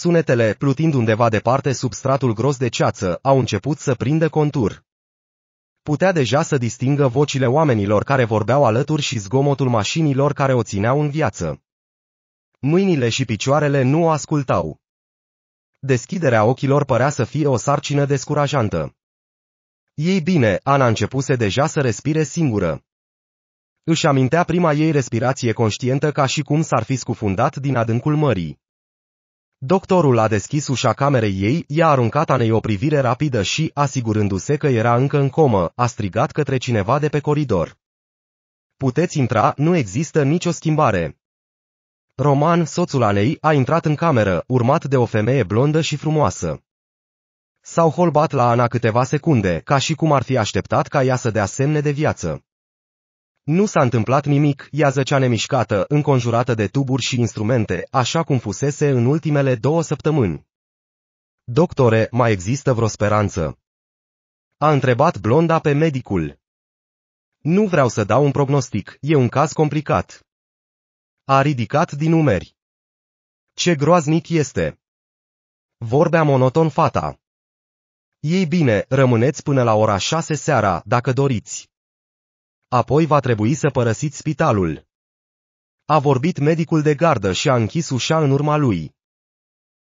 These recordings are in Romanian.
Sunetele, plutind undeva departe sub stratul gros de ceață, au început să prindă contur. Putea deja să distingă vocile oamenilor care vorbeau alături și zgomotul mașinilor care o țineau în viață. Mâinile și picioarele nu o ascultau. Deschiderea ochilor părea să fie o sarcină descurajantă. Ei bine, Ana începuse deja să respire singură. Își amintea prima ei respirație conștientă ca și cum s-ar fi scufundat din adâncul mării. Doctorul a deschis ușa camerei ei, i-a aruncat Anei o privire rapidă și, asigurându-se că era încă în comă, a strigat către cineva de pe coridor. Puteți intra, nu există nicio schimbare. Roman, soțul Anei, a intrat în cameră, urmat de o femeie blondă și frumoasă. S-au holbat la Ana câteva secunde, ca și cum ar fi așteptat ca ea să dea semne de viață. Nu s-a întâmplat nimic, ea zăcea nemișcată, înconjurată de tuburi și instrumente, așa cum fusese în ultimele două săptămâni. Doctore, mai există vreo speranță? A întrebat blonda pe medicul. Nu vreau să dau un prognostic, e un caz complicat. A ridicat din umeri. Ce groaznic este! Vorbea monoton fata. Ei bine, rămâneți până la ora șase seara, dacă doriți. Apoi va trebui să părăsiți spitalul. A vorbit medicul de gardă și a închis ușa în urma lui.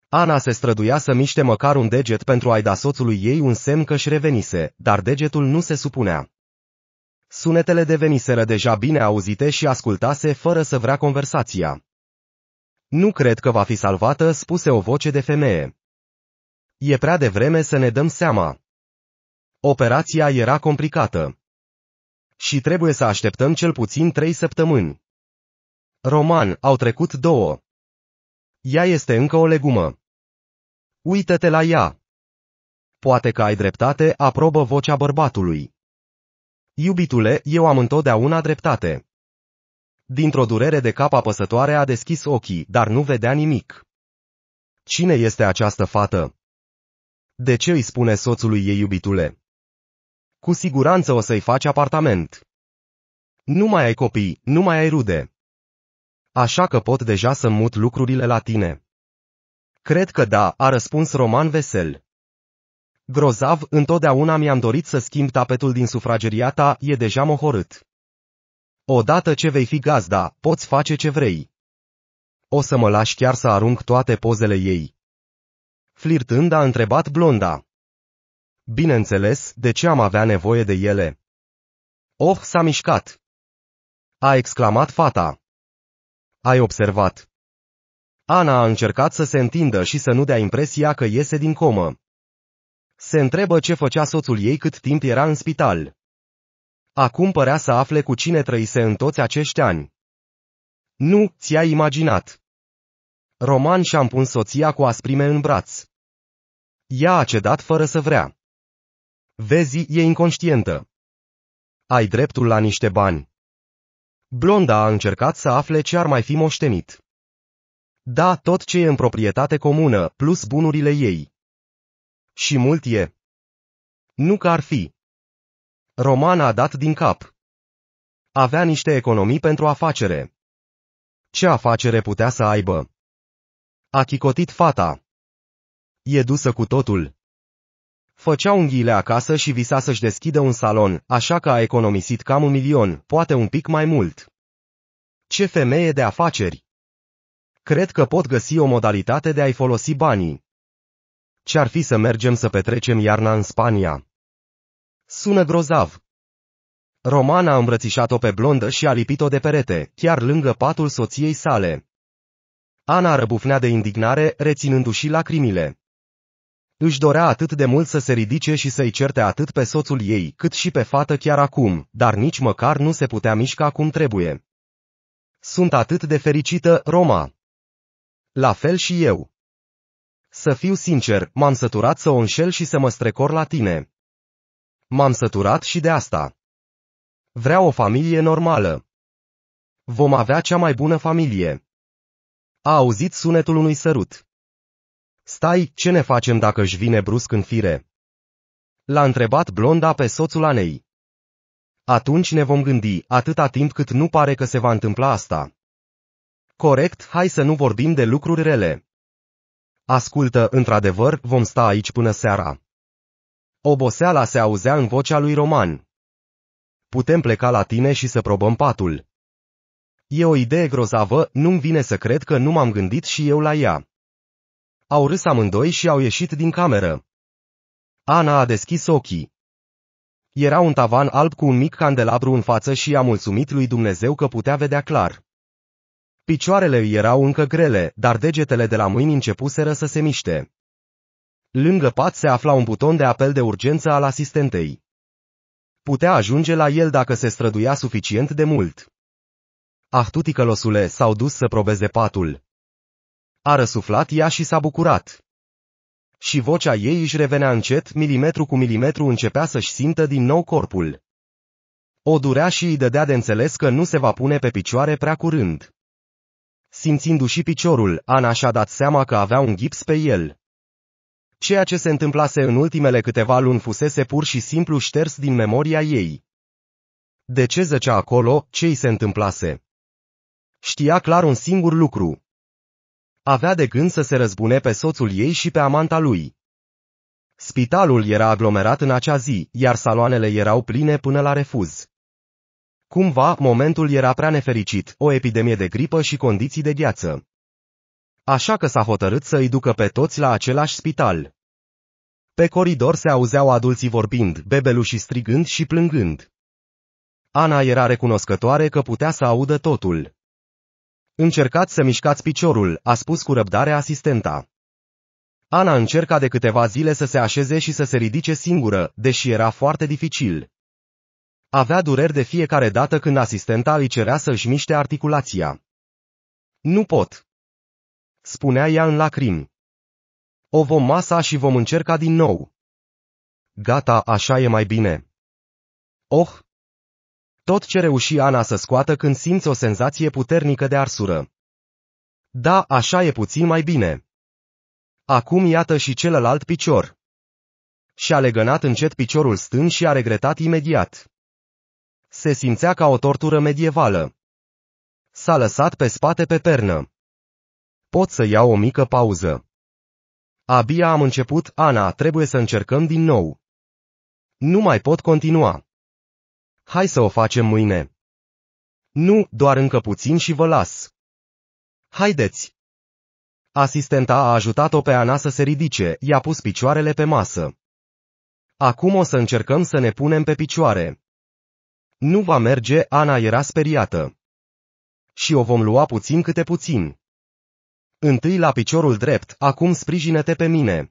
Ana se străduia să miște măcar un deget pentru a-i da soțului ei un semn că-și revenise, dar degetul nu se supunea. Sunetele deveniseră deja bine auzite și ascultase fără să vrea conversația. Nu cred că va fi salvată, spuse o voce de femeie. E prea devreme să ne dăm seama. Operația era complicată și trebuie să așteptăm cel puțin trei săptămâni. Roman, au trecut două. Ea este încă o legumă. Uită-te la ea. Poate că ai dreptate, aprobă vocea bărbatului. Iubitule, eu am întotdeauna dreptate. Dintr-o durere de cap apăsătoare a deschis ochii, dar nu vedea nimic. Cine este această fată? De ce îi spune soțului ei iubitule? Cu siguranță o să-i faci apartament. Nu mai ai copii, nu mai ai rude. Așa că pot deja să mut lucrurile la tine. Cred că da, a răspuns Roman vesel. Grozav, întotdeauna mi-am dorit să schimb tapetul din sufrageria ta, e deja mohorât. Odată ce vei fi gazda, poți face ce vrei. O să mă lași chiar să arunc toate pozele ei. Flirtând a întrebat blonda. Bineînțeles, de ce am avea nevoie de ele? Oh, s-a mișcat! A exclamat fata. Ai observat. Ana a încercat să se întindă și să nu dea impresia că iese din comă. Se întrebă ce făcea soțul ei cât timp era în spital. Acum părea să afle cu cine trăise în toți acești ani. Nu, ți-ai imaginat. Roman și-a împuns soția cu asprime în braț. Ea a cedat fără să vrea. Vezi, e inconștientă. Ai dreptul la niște bani. Blonda a încercat să afle ce ar mai fi moștenit. Da, tot ce e în proprietate comună, plus bunurile ei. Și mult e. Nu că ar fi. Roman a dat din cap. Avea niște economii pentru afacere. Ce afacere putea să aibă? A chicotit fata. E dusă cu totul. Făcea unghiile acasă și visa să-și deschidă un salon, așa că a economisit cam un milion, poate un pic mai mult. Ce femeie de afaceri! Cred că pot găsi o modalitate de a-i folosi banii. Ce-ar fi să mergem să petrecem iarna în Spania? Sună grozav. Roman a îmbrățișat-o pe blondă și a lipit-o de perete, chiar lângă patul soției sale. Ana răbufnea de indignare, reținându-și lacrimile. Își dorea atât de mult să se ridice și să-i certe atât pe soțul ei, cât și pe fată chiar acum, dar nici măcar nu se putea mișca cum trebuie. Sunt atât de fericită, Roma. La fel și eu. Să fiu sincer, m-am săturat să o înșel și să mă strecor la tine. M-am săturat și de asta. Vreau o familie normală. Vom avea cea mai bună familie. A auzit sunetul unui sărut. Stai, ce ne facem dacă își vine brusc în fire? L-a întrebat blonda pe soțul Anei. Atunci ne vom gândi, atâta timp cât nu pare că se va întâmpla asta. Corect, hai să nu vorbim de lucruri rele. Ascultă, într-adevăr, vom sta aici până seara. Oboseala se auzea în vocea lui Roman. Putem pleca la tine și să probăm patul. E o idee grozavă, nu-mi vine să cred că nu m-am gândit și eu la ea. Au râs amândoi și au ieșit din cameră. Ana a deschis ochii. Era un tavan alb cu un mic candelabru în față și a mulțumit lui Dumnezeu că putea vedea clar. Picioarele îi erau încă grele, dar degetele de la mâini începuseră să se miște. Lângă pat se afla un buton de apel de urgență al asistentei. Putea ajunge la el dacă se străduia suficient de mult. Ahtuticălosule s-au dus să probeze patul. A răsuflat ea și s-a bucurat. Și vocea ei își revenea încet, milimetru cu milimetru începea să-și simtă din nou corpul. O durea și îi dădea de înțeles că nu se va pune pe picioare prea curând. Simțindu-și piciorul, Ana și-a dat seama că avea un gips pe el. Ceea ce se întâmplase în ultimele câteva luni fusese pur și simplu șters din memoria ei. De ce zăcea acolo, ce îi se întâmplase? Știa clar un singur lucru, avea de gând să se răzbune pe soțul ei și pe amanta lui. Spitalul era aglomerat în acea zi, iar saloanele erau pline până la refuz. Cumva, momentul era prea nefericit, o epidemie de gripă și condiții de gheață. Așa că s-a hotărât să îi ducă pe toți la același spital. Pe coridor se auzeau adulții vorbind, bebelușii strigând și plângând. Ana era recunoscătoare că putea să audă totul. Încercați să mișcați piciorul, a spus cu răbdare asistenta. Ana încerca de câteva zile să se așeze și să se ridice singură, deși era foarte dificil. Avea dureri de fiecare dată când asistenta îi cerea să-și miște articulația. Nu pot, spunea ea în lacrimi. O vom masa și vom încerca din nou. Gata, așa e mai bine. Oh, tot ce reuși Ana să scoată când simți o senzație puternică de arsură. Da, așa e puțin mai bine. Acum iată și celălalt picior. Și-a legănat încet piciorul stâng și a regretat imediat. Se simțea ca o tortură medievală. S-a lăsat pe spate pe pernă. Pot să iau o mică pauză. Abia am început, Ana, trebuie să încercăm din nou. Nu mai pot continua. Hai să o facem mâine. Nu, doar încă puțin și vă las. Haideți! Asistenta a ajutat-o pe Ana să se ridice, i-a pus picioarele pe masă. Acum o să încercăm să ne punem pe picioare. Nu va merge, Ana era speriată. Și o vom lua puțin câte puțin. Întâi la piciorul drept, acum sprijină-te pe mine.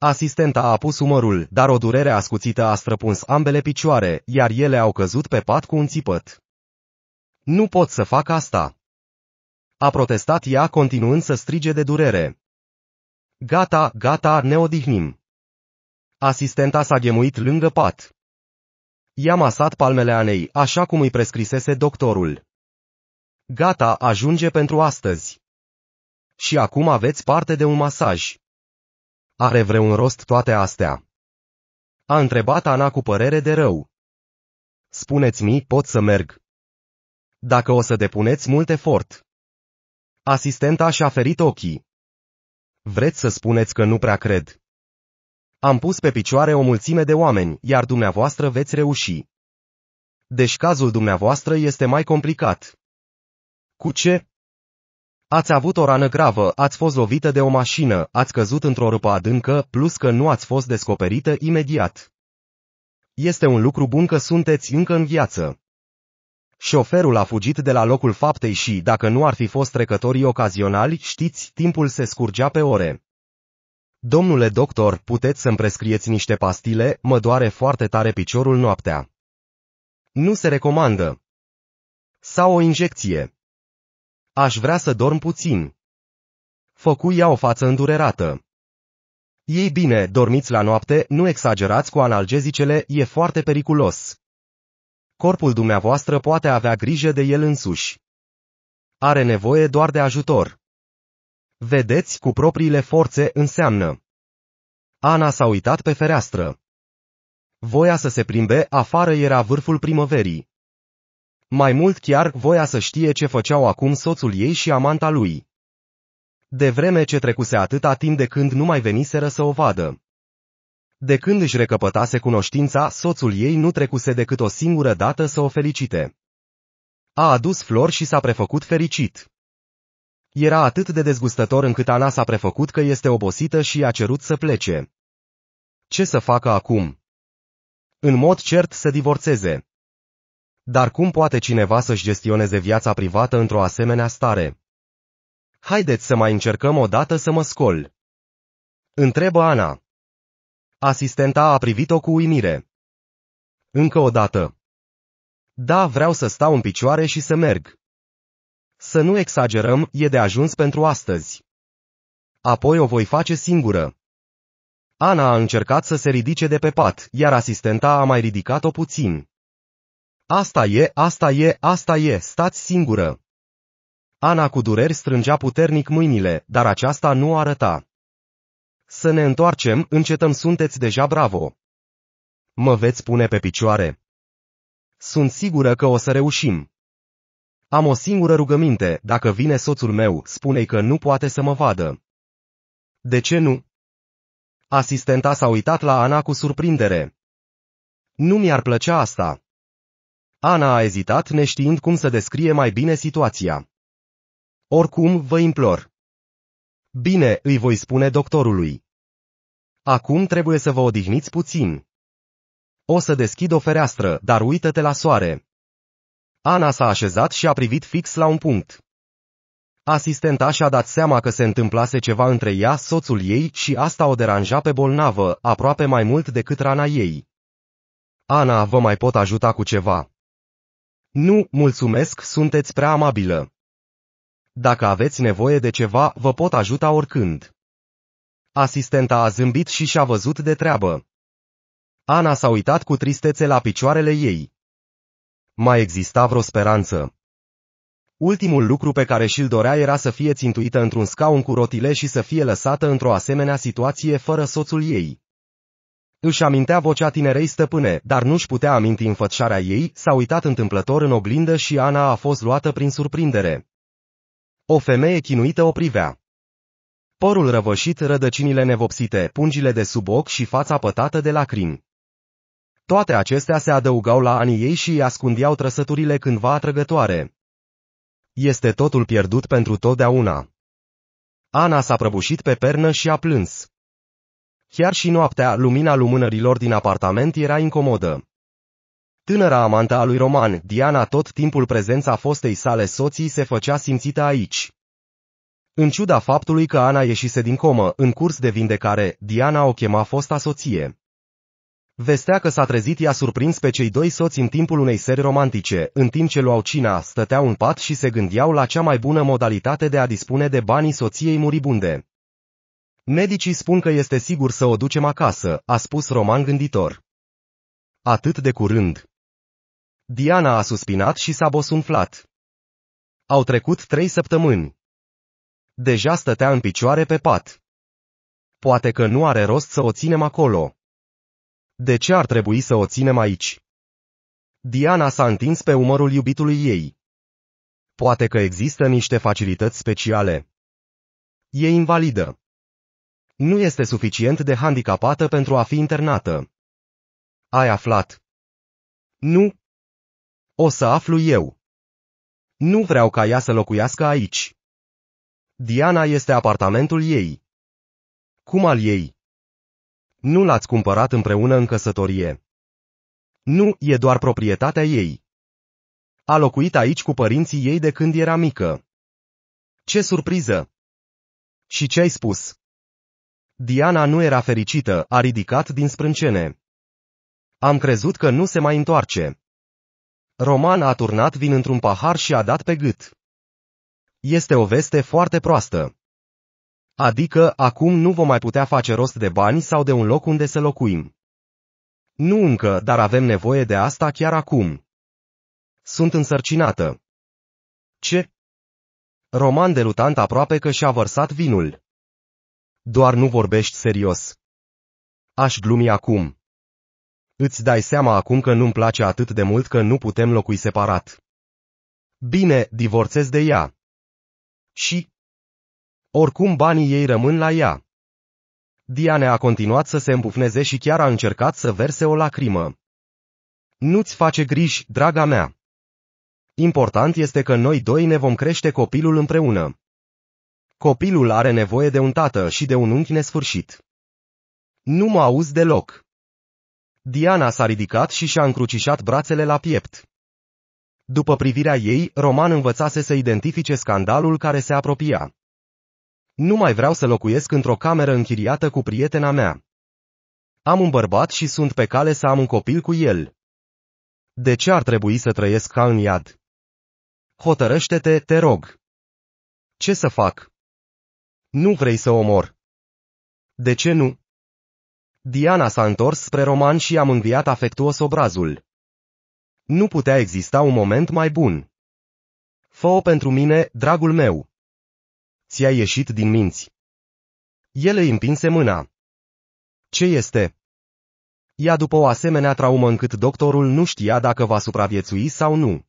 Asistenta a pus umărul, dar o durere ascuțită a străpuns ambele picioare, iar ele au căzut pe pat cu un țipăt. Nu pot să fac asta. A protestat ea continuând să strige de durere. Gata, gata, ne odihnim. Asistenta s-a gemuit lângă pat. I-a masat palmele Anei, așa cum îi prescrisese doctorul. Gata, ajunge pentru astăzi. Și acum aveți parte de un masaj. Are vreun rost toate astea? A întrebat Ana cu părere de rău. Spuneți-mi, pot să merg. Dacă o să depuneți mult efort. Asistenta și-a ferit ochii. Vreți să spuneți că nu prea cred. Am pus pe picioare o mulțime de oameni, iar dumneavoastră veți reuși. Deci cazul dumneavoastră este mai complicat. Cu ce? Ați avut o rană gravă, ați fost lovită de o mașină, ați căzut într-o râpă adâncă, plus că nu ați fost descoperită imediat. Este un lucru bun că sunteți încă în viață. Șoferul a fugit de la locul faptei și, dacă nu ar fi fost trecătorii ocazionali, știți, timpul se scurgea pe ore. Domnule doctor, puteți să-mi prescrieți niște pastile, mă doare foarte tare piciorul noaptea. Nu se recomandă. Sau o injecție. Aș vrea să dorm puțin. Făcu ea o față îndurerată. Ei bine, dormiți la noapte, nu exagerați cu analgezicele, e foarte periculos. Corpul dumneavoastră poate avea grijă de el însuși. Are nevoie doar de ajutor. Vedeți, cu propriile forțe înseamnă. Ana s-a uitat pe fereastră. Voia să se plimbe, afară era vârful primăverii. Mai mult chiar voia să știe ce făceau acum soțul ei și amanta lui. De vreme ce trecuse atâta timp de când nu mai veniseră să o vadă. De când își recăpătase cunoștința, soțul ei nu trecuse decât o singură dată să o felicite. A adus flori și s-a prefăcut fericit. Era atât de dezgustător încât Ana s-a prefăcut că este obosită și a cerut să plece. Ce să facă acum? În mod cert să divorțeze. Dar cum poate cineva să-și gestioneze viața privată într-o asemenea stare? Haideți să mai încercăm o dată să mă scol. Întrebă Ana. Asistenta a privit-o cu uimire. Încă o dată. Da, vreau să stau în picioare și să merg. Să nu exagerăm, e de ajuns pentru astăzi. Apoi o voi face singură. Ana a încercat să se ridice de pe pat, iar asistenta a mai ridicat-o puțin. Asta e, asta e, asta e, stați singură. Ana cu dureri strângea puternic mâinile, dar aceasta nu arăta. Să ne întoarcem, încetăm, sunteți deja bravo. Mă veți pune pe picioare. Sunt sigură că o să reușim. Am o singură rugăminte, dacă vine soțul meu, spune-i că nu poate să mă vadă. De ce nu? Asistenta s-a uitat la Ana cu surprindere. Nu mi-ar plăcea asta. Ana a ezitat neștiind cum să descrie mai bine situația. Oricum, vă implor. Bine, îi voi spune doctorului. Acum trebuie să vă odihniți puțin. O să deschid o fereastră, dar uită-te la soare. Ana s-a așezat și a privit fix la un punct. Asistenta și-a dat seama că se întâmplase ceva între ea, soțul ei, și asta o deranja pe bolnavă, aproape mai mult decât rana ei. Ana, vă mai pot ajuta cu ceva? Nu, mulțumesc, sunteți prea amabilă. Dacă aveți nevoie de ceva, vă pot ajuta oricând. Asistenta a zâmbit și și-a văzut de treabă. Ana s-a uitat cu tristețe la picioarele ei. Mai exista vreo speranță. Ultimul lucru pe care și-l dorea era să fie țintuită într-un scaun cu rotile și să fie lăsată într-o asemenea situație fără soțul ei. Își amintea vocea tinerei stăpâne, dar nu-și putea aminti înfățișarea ei, s-a uitat întâmplător în oglindă și Ana a fost luată prin surprindere. O femeie chinuită o privea. Părul răvășit, rădăcinile nevopsite, pungile de sub ochi și fața pătată de lacrimi. Toate acestea se adăugau la anii ei și îi ascundeau trăsăturile cândva atrăgătoare. Este totul pierdut pentru totdeauna. Ana s-a prăbușit pe pernă și a plâns. Chiar și noaptea, lumina lumânărilor din apartament era incomodă. Tânăra amantă a lui Roman, Diana, tot timpul prezența fostei sale soții se făcea simțită aici. În ciuda faptului că Ana ieșise din comă, în curs de vindecare, Diana o chema fosta soție. Vestea că s-a trezit i-a surprins pe cei doi soți în timpul unei seri romantice, în timp ce luau cina, stăteau în pat și se gândeau la cea mai bună modalitate de a dispune de banii soției muribunde. Medicii spun că este sigur să o ducem acasă, a spus Roman gânditor. Atât de curând. Diana a suspinat și s-a bosunflat. Au trecut trei săptămâni. Deja stătea în picioare pe pat. Poate că nu are rost să o ținem acolo. De ce ar trebui să o ținem aici? Diana s-a întins pe umărul iubitului ei. Poate că există niște facilități speciale. E invalidă nu este suficient de handicapată pentru a fi internată. Ai aflat? Nu. O să aflu eu. Nu vreau ca ea să locuiască aici. Diana este apartamentul ei. Cum al ei? Nu l-ați cumpărat împreună în căsătorie. Nu, e doar proprietatea ei. A locuit aici cu părinții ei de când era mică. Ce surpriză! Și ce ai spus? Diana nu era fericită, a ridicat din sprâncene. Am crezut că nu se mai întoarce. Roman a turnat vin într-un pahar și a dat pe gât. Este o veste foarte proastă. Adică, acum nu vom mai putea face rost de bani sau de un loc unde să locuim. Nu încă, dar avem nevoie de asta chiar acum. Sunt însărcinată. Ce? Roman lutant, aproape că și-a vărsat vinul. Doar nu vorbești serios. Aș glumi acum. Îți dai seama acum că nu-mi place atât de mult că nu putem locui separat. Bine, divorțez de ea. Și? Oricum banii ei rămân la ea. Diane a continuat să se îmbufneze și chiar a încercat să verse o lacrimă. Nu-ți face griji, draga mea. Important este că noi doi ne vom crește copilul împreună. Copilul are nevoie de un tată și de un unchi nesfârșit. Nu mă auzi deloc. Diana s-a ridicat și și-a încrucișat brațele la piept. După privirea ei, Roman învățase să identifice scandalul care se apropia. Nu mai vreau să locuiesc într-o cameră închiriată cu prietena mea. Am un bărbat și sunt pe cale să am un copil cu el. De ce ar trebui să trăiesc ca în iad? Hotărăște-te, te rog. Ce să fac? Nu vrei să omor. De ce nu? Diana s-a întors spre Roman și a mângâiat afectuos obrazul. Nu putea exista un moment mai bun. fă pentru mine, dragul meu. Ți-a ieșit din minți. El îi împinse mâna. Ce este? Ea după o asemenea traumă încât doctorul nu știa dacă va supraviețui sau nu.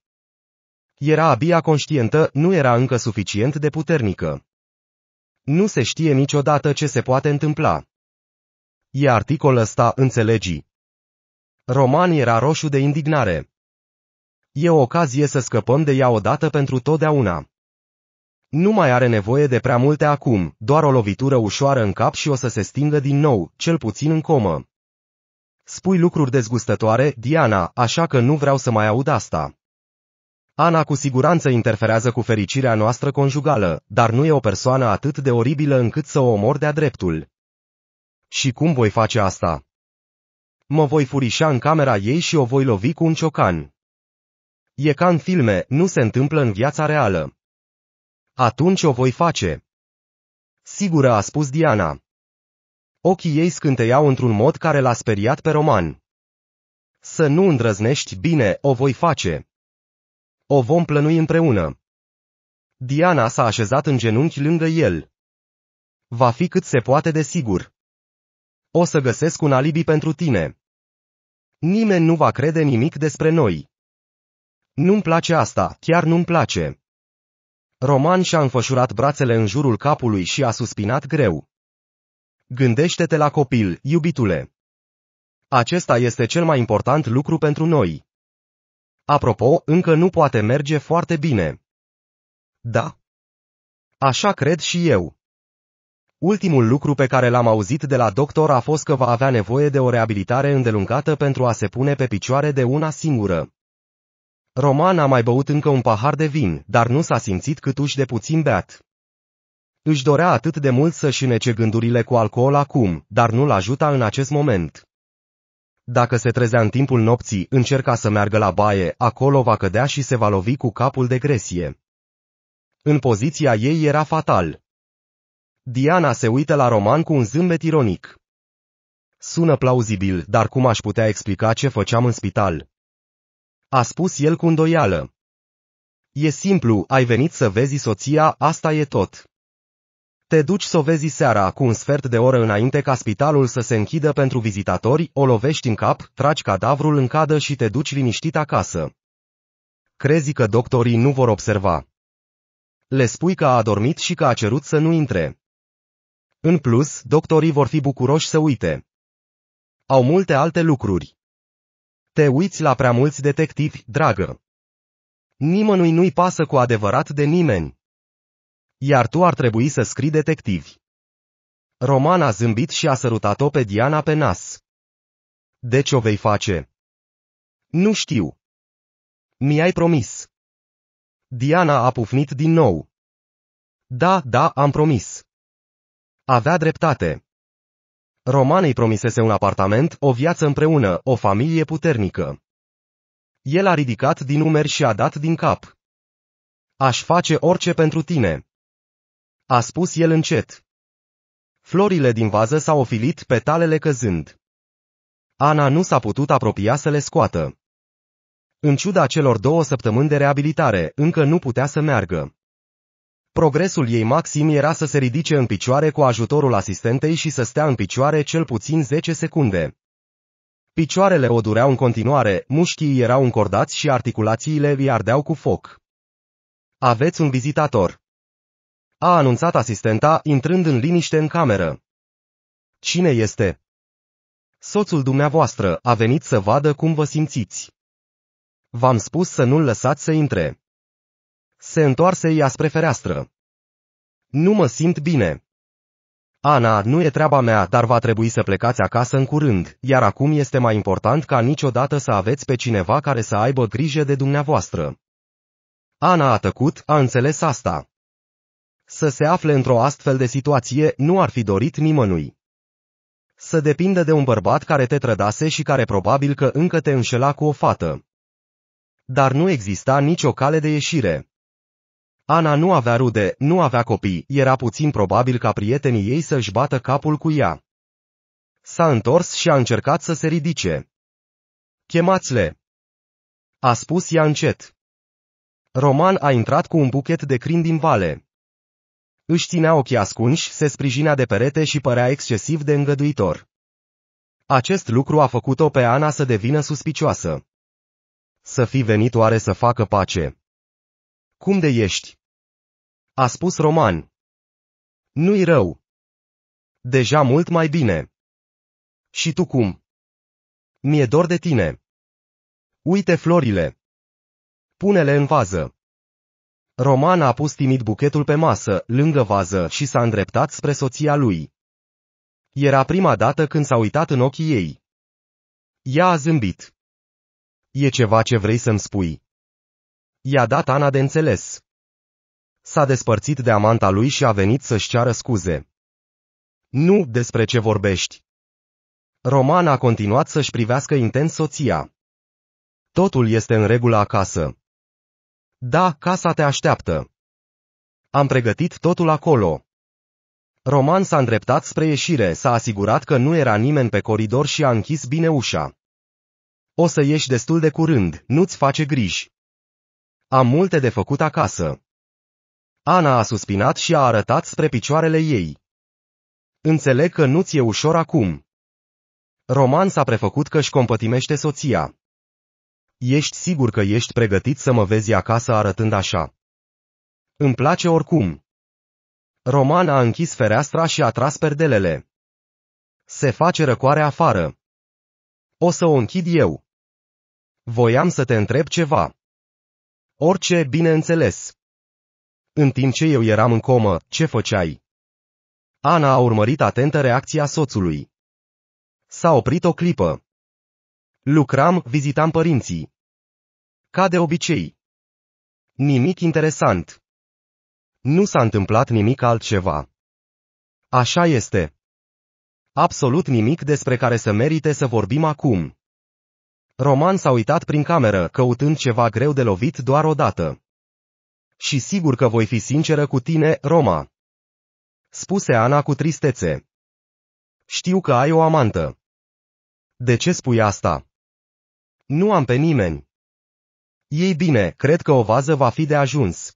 Era abia conștientă, nu era încă suficient de puternică. Nu se știe niciodată ce se poate întâmpla. E articol ăsta înțelegi. Roman era roșu de indignare. E o ocazie să scăpăm de ea odată pentru totdeauna. Nu mai are nevoie de prea multe acum, doar o lovitură ușoară în cap și o să se stingă din nou, cel puțin în comă. Spui lucruri dezgustătoare, Diana, așa că nu vreau să mai aud asta. Ana cu siguranță interferează cu fericirea noastră conjugală, dar nu e o persoană atât de oribilă încât să o omor de-a dreptul. Și cum voi face asta? Mă voi furișa în camera ei și o voi lovi cu un ciocan. E ca în filme, nu se întâmplă în viața reală. Atunci o voi face. Sigură a spus Diana. Ochii ei scânteiau într-un mod care l-a speriat pe Roman. Să nu îndrăznești bine, o voi face. O vom plănui împreună. Diana s-a așezat în genunchi lângă el. Va fi cât se poate de sigur. O să găsesc un alibi pentru tine. Nimeni nu va crede nimic despre noi. Nu-mi place asta, chiar nu-mi place. Roman și-a înfășurat brațele în jurul capului și a suspinat greu. Gândește-te la copil, iubitule. Acesta este cel mai important lucru pentru noi. Apropo, încă nu poate merge foarte bine. Da. Așa cred și eu. Ultimul lucru pe care l-am auzit de la doctor a fost că va avea nevoie de o reabilitare îndelungată pentru a se pune pe picioare de una singură. Roman a mai băut încă un pahar de vin, dar nu s-a simțit uși de puțin beat. Își dorea atât de mult să-și nece gândurile cu alcool acum, dar nu-l ajuta în acest moment. Dacă se trezea în timpul nopții, încerca să meargă la baie, acolo va cădea și se va lovi cu capul de gresie. În poziția ei era fatal. Diana se uită la Roman cu un zâmbet ironic. Sună plauzibil, dar cum aș putea explica ce făceam în spital? A spus el cu îndoială. E simplu, ai venit să vezi soția, asta e tot. Te duci să o vezi seara cu un sfert de oră înainte ca spitalul să se închidă pentru vizitatori, o lovești în cap, tragi cadavrul în cadă și te duci liniștit acasă. Crezi că doctorii nu vor observa. Le spui că a adormit și că a cerut să nu intre. În plus, doctorii vor fi bucuroși să uite. Au multe alte lucruri. Te uiți la prea mulți detectivi, dragă. Nimănui nu-i pasă cu adevărat de nimeni. Iar tu ar trebui să scrii detectivi. Roman a zâmbit și a sărutat-o pe Diana pe nas. ce o vei face? Nu știu. Mi-ai promis. Diana a pufnit din nou. Da, da, am promis. Avea dreptate. Roman îi promisese un apartament, o viață împreună, o familie puternică. El a ridicat din umeri și a dat din cap. Aș face orice pentru tine. A spus el încet. Florile din vază s-au ofilit petalele căzând. Ana nu s-a putut apropia să le scoată. În ciuda celor două săptămâni de reabilitare, încă nu putea să meargă. Progresul ei maxim era să se ridice în picioare cu ajutorul asistentei și să stea în picioare cel puțin 10 secunde. Picioarele o dureau în continuare, mușchii erau încordați și articulațiile îi ardeau cu foc. Aveți un vizitator a anunțat asistenta intrând în liniște în cameră. Cine este? Soțul dumneavoastră a venit să vadă cum vă simțiți. V-am spus să nu-l lăsați să intre. Se întoarse ea spre fereastră. Nu mă simt bine. Ana, nu e treaba mea, dar va trebui să plecați acasă în curând, iar acum este mai important ca niciodată să aveți pe cineva care să aibă grijă de dumneavoastră. Ana a tăcut, a înțeles asta să se afle într-o astfel de situație nu ar fi dorit nimănui. Să depindă de un bărbat care te trădase și care probabil că încă te înșela cu o fată. Dar nu exista nicio cale de ieșire. Ana nu avea rude, nu avea copii, era puțin probabil ca prietenii ei să-și bată capul cu ea. S-a întors și a încercat să se ridice. Chemați-le! A spus ea încet. Roman a intrat cu un buchet de crin din vale. Își ținea ochii ascunși, se sprijinea de perete și părea excesiv de îngăduitor. Acest lucru a făcut-o pe Ana să devină suspicioasă. Să fi venit oare să facă pace. Cum de ești? A spus Roman. Nu-i rău. Deja mult mai bine. Și tu cum? Mi-e dor de tine. Uite florile. Pune-le în vază. Roman a pus timid buchetul pe masă, lângă vază, și s-a îndreptat spre soția lui. Era prima dată când s-a uitat în ochii ei. Ea a zâmbit. E ceva ce vrei să-mi spui. I-a dat Ana de înțeles. S-a despărțit de amanta lui și a venit să-și ceară scuze. Nu despre ce vorbești. Roman a continuat să-și privească intens soția. Totul este în regulă acasă. Da, casa te așteaptă. Am pregătit totul acolo. Roman s-a îndreptat spre ieșire, s-a asigurat că nu era nimeni pe coridor și a închis bine ușa. O să ieși destul de curând, nu-ți face griji. Am multe de făcut acasă. Ana a suspinat și a arătat spre picioarele ei. Înțeleg că nu-ți e ușor acum. Roman s-a prefăcut că își compătimește soția. Ești sigur că ești pregătit să mă vezi acasă arătând așa. Îmi place oricum. Roman a închis fereastra și a tras perdelele. Se face răcoare afară. O să o închid eu. Voiam să te întreb ceva. Orice, bineînțeles. În timp ce eu eram în comă, ce făceai? Ana a urmărit atentă reacția soțului. S-a oprit o clipă. Lucram, vizitam părinții. Ca de obicei. Nimic interesant. Nu s-a întâmplat nimic altceva. Așa este. Absolut nimic despre care să merite să vorbim acum. Roman s-a uitat prin cameră, căutând ceva greu de lovit doar o dată. Și sigur că voi fi sinceră cu tine, Roma. Spuse Ana cu tristețe. Știu că ai o amantă. De ce spui asta? Nu am pe nimeni. Ei bine, cred că o vază va fi de ajuns.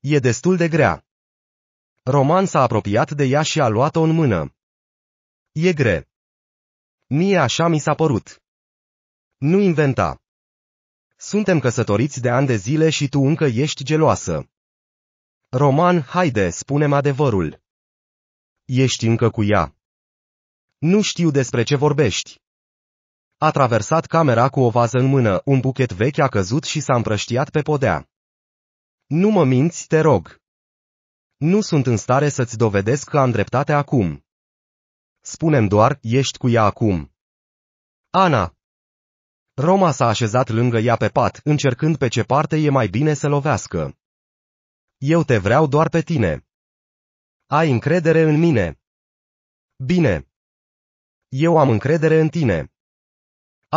E destul de grea. Roman s-a apropiat de ea și a luat-o în mână. E gre. Mie așa mi s-a părut. Nu inventa. Suntem căsătoriți de ani de zile și tu încă ești geloasă. Roman, haide, spune adevărul. Ești încă cu ea. Nu știu despre ce vorbești. A traversat camera cu o vază în mână, un buchet vechi a căzut și s-a împrăștiat pe podea. Nu mă minți, te rog. Nu sunt în stare să-ți dovedesc că am dreptate acum. Spunem doar, ești cu ea acum. Ana. Roma s-a așezat lângă ea pe pat, încercând pe ce parte e mai bine să lovească. Eu te vreau doar pe tine. Ai încredere în mine. Bine. Eu am încredere în tine.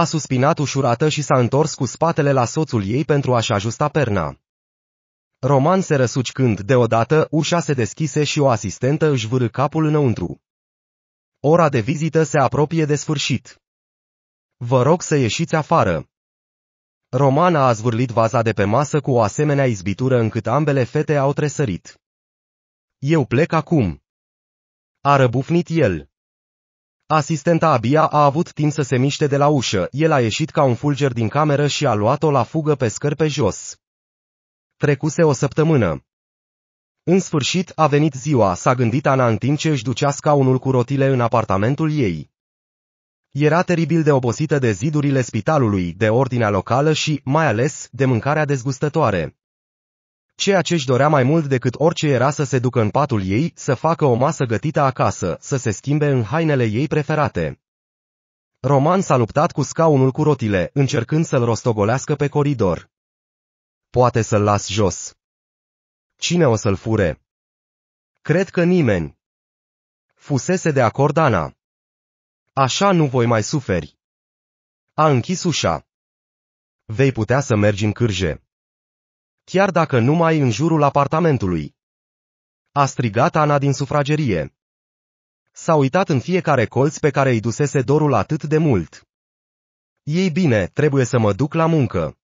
A suspinat ușurată și s-a întors cu spatele la soțul ei pentru a-și ajusta perna. Roman se răsuci când, deodată, ușa se deschise și o asistentă își vârâ capul înăuntru. Ora de vizită se apropie de sfârșit. Vă rog să ieșiți afară. Romana a zvârlit vaza de pe masă cu o asemenea izbitură încât ambele fete au tresărit. Eu plec acum. A răbufnit el. Asistenta abia a avut timp să se miște de la ușă, el a ieșit ca un fulger din cameră și a luat-o la fugă pe scări pe jos. Trecuse o săptămână. În sfârșit a venit ziua, s-a gândit Ana în timp ce își ducea scaunul cu rotile în apartamentul ei. Era teribil de obosită de zidurile spitalului, de ordinea locală și, mai ales, de mâncarea dezgustătoare. Ceea ce-și dorea mai mult decât orice era să se ducă în patul ei, să facă o masă gătită acasă, să se schimbe în hainele ei preferate. Roman s-a luptat cu scaunul cu rotile, încercând să-l rostogolească pe coridor. Poate să-l las jos. Cine o să-l fure? Cred că nimeni. Fusese de acord Ana. Așa nu voi mai suferi. A închis ușa. Vei putea să mergi în cârje chiar dacă nu mai în jurul apartamentului. A strigat Ana din sufragerie. S-a uitat în fiecare colț pe care îi dusese dorul atât de mult. Ei bine, trebuie să mă duc la muncă.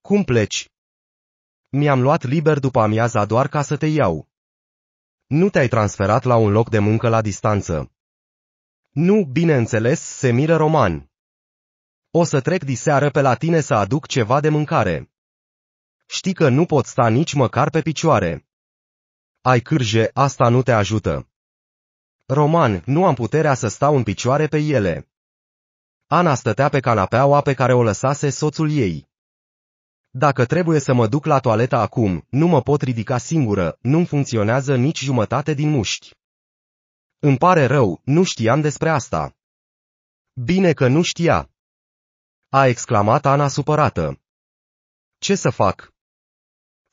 Cum pleci? Mi-am luat liber după amiaza doar ca să te iau. Nu te-ai transferat la un loc de muncă la distanță. Nu, bineînțeles, se miră roman. O să trec diseară pe la tine să aduc ceva de mâncare. Știi că nu pot sta nici măcar pe picioare. Ai cârje, asta nu te ajută. Roman, nu am puterea să stau în picioare pe ele. Ana stătea pe canapeaua pe care o lăsase soțul ei. Dacă trebuie să mă duc la toaleta acum, nu mă pot ridica singură, nu-mi funcționează nici jumătate din mușchi. Îmi pare rău, nu știam despre asta. Bine că nu știa. A exclamat Ana supărată. Ce să fac?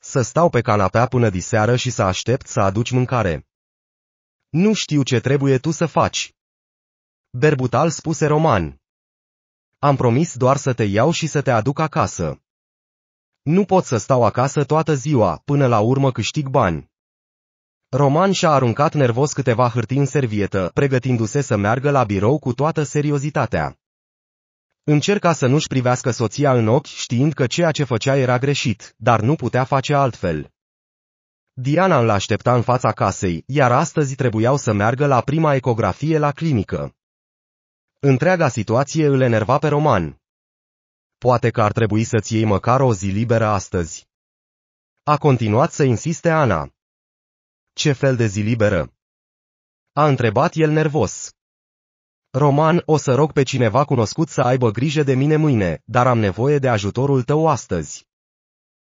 Să stau pe canapea până diseară și să aștept să aduci mâncare. Nu știu ce trebuie tu să faci. Berbutal spuse Roman. Am promis doar să te iau și să te aduc acasă. Nu pot să stau acasă toată ziua, până la urmă câștig bani. Roman și-a aruncat nervos câteva hârtii în servietă, pregătindu-se să meargă la birou cu toată seriozitatea. Încerca să nu-și privească soția în ochi știind că ceea ce făcea era greșit, dar nu putea face altfel. Diana îl aștepta în fața casei, iar astăzi trebuiau să meargă la prima ecografie la clinică. Întreaga situație îl enerva pe Roman. Poate că ar trebui să-ți iei măcar o zi liberă astăzi. A continuat să insiste Ana. Ce fel de zi liberă? A întrebat el nervos. Roman, o să rog pe cineva cunoscut să aibă grijă de mine mâine, dar am nevoie de ajutorul tău astăzi.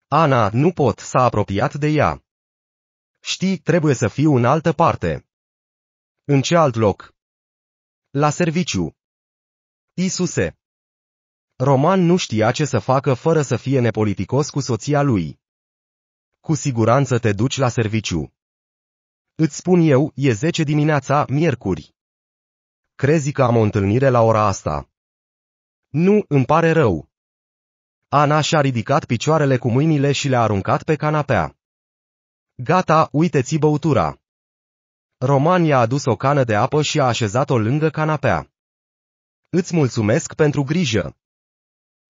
Ana, nu pot, s-a apropiat de ea. Știi, trebuie să fiu în altă parte. În ce alt loc? La serviciu. Isuse. Roman nu știa ce să facă fără să fie nepoliticos cu soția lui. Cu siguranță te duci la serviciu. Îți spun eu, e 10 dimineața, miercuri. Crezi că am o întâlnire la ora asta? Nu, îmi pare rău. Ana și-a ridicat picioarele cu mâinile și le-a aruncat pe canapea. Gata, uite-ți băutura. Roman i-a adus o cană de apă și a așezat-o lângă canapea. Îți mulțumesc pentru grijă.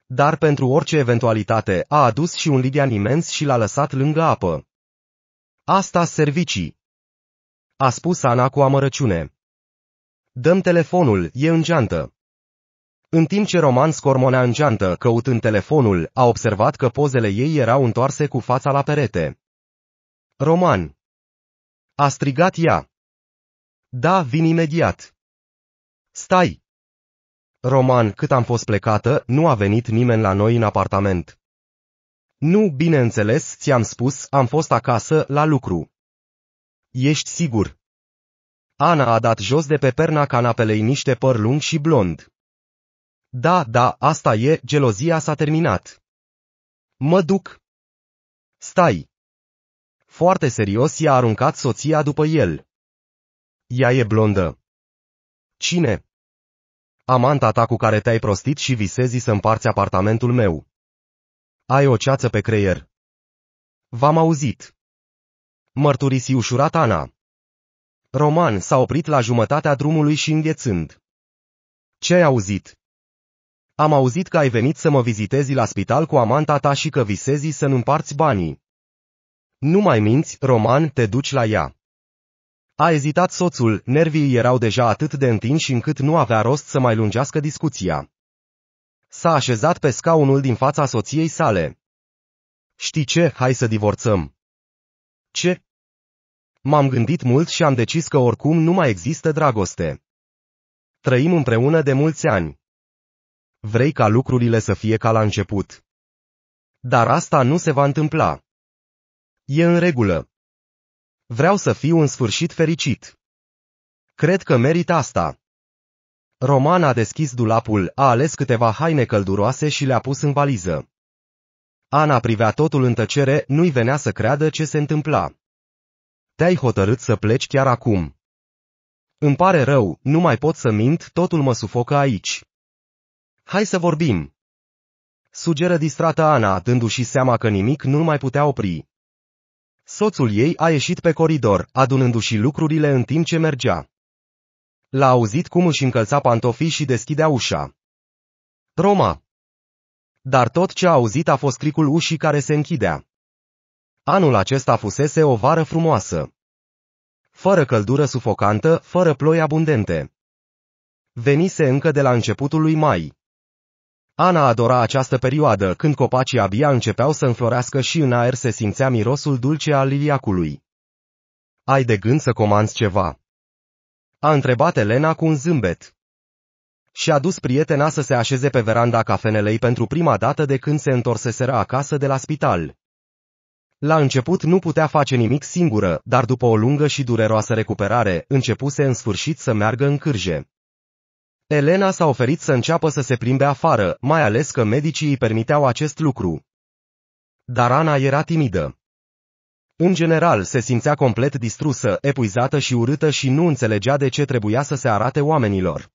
Dar pentru orice eventualitate, a adus și un lidian imens și l-a lăsat lângă apă. Asta servicii. A spus Ana cu amărăciune. Dăm telefonul, e în geantă. În timp ce Roman scormonea în geantă căutând telefonul, a observat că pozele ei erau întoarse cu fața la perete. Roman! A strigat ea. Da, vin imediat. Stai! Roman, cât am fost plecată, nu a venit nimeni la noi în apartament. Nu, bineînțeles, ți-am spus, am fost acasă, la lucru. Ești sigur? Ana a dat jos de pe perna canapelei niște păr lung și blond. Da, da, asta e, gelozia s-a terminat. Mă duc. Stai. Foarte serios i-a aruncat soția după el. Ea e blondă. Cine? Amanta ta cu care te-ai prostit și visezi să împarți apartamentul meu. Ai o ceață pe creier. V-am auzit. Mărturisi ușurat Ana. Roman s-a oprit la jumătatea drumului și înghețând. Ce ai auzit? Am auzit că ai venit să mă vizitezi la spital cu amanta ta și că visezi să nu împarți banii. Nu mai minți, Roman, te duci la ea. A ezitat soțul, nervii erau deja atât de întinși încât nu avea rost să mai lungească discuția. S-a așezat pe scaunul din fața soției sale. Știi ce, hai să divorțăm. Ce? M-am gândit mult și am decis că oricum nu mai există dragoste. Trăim împreună de mulți ani. Vrei ca lucrurile să fie ca la început. Dar asta nu se va întâmpla. E în regulă. Vreau să fiu în sfârșit fericit. Cred că merit asta. Roman a deschis dulapul, a ales câteva haine călduroase și le-a pus în valiză. Ana privea totul în tăcere, nu-i venea să creadă ce se întâmpla. Te-ai hotărât să pleci chiar acum. Îmi pare rău, nu mai pot să mint, totul mă sufocă aici. Hai să vorbim. Sugeră distrată Ana, dându-și seama că nimic nu mai putea opri. Soțul ei a ieșit pe coridor, adunându-și lucrurile în timp ce mergea. L-a auzit cum își încălța pantofii și deschidea ușa. Roma! Dar tot ce a auzit a fost cricul ușii care se închidea. Anul acesta fusese o vară frumoasă. Fără căldură sufocantă, fără ploi abundente. Venise încă de la începutul lui mai. Ana adora această perioadă, când copacii abia începeau să înflorească și în aer se simțea mirosul dulce al liliacului. Ai de gând să comanzi ceva? A întrebat Elena cu un zâmbet. Și-a dus prietena să se așeze pe veranda cafenelei pentru prima dată de când se întorseseră acasă de la spital. La început nu putea face nimic singură, dar după o lungă și dureroasă recuperare, începuse în sfârșit să meargă în cârje. Elena s-a oferit să înceapă să se plimbe afară, mai ales că medicii îi permiteau acest lucru. Dar Ana era timidă. În general, se simțea complet distrusă, epuizată și urâtă și nu înțelegea de ce trebuia să se arate oamenilor.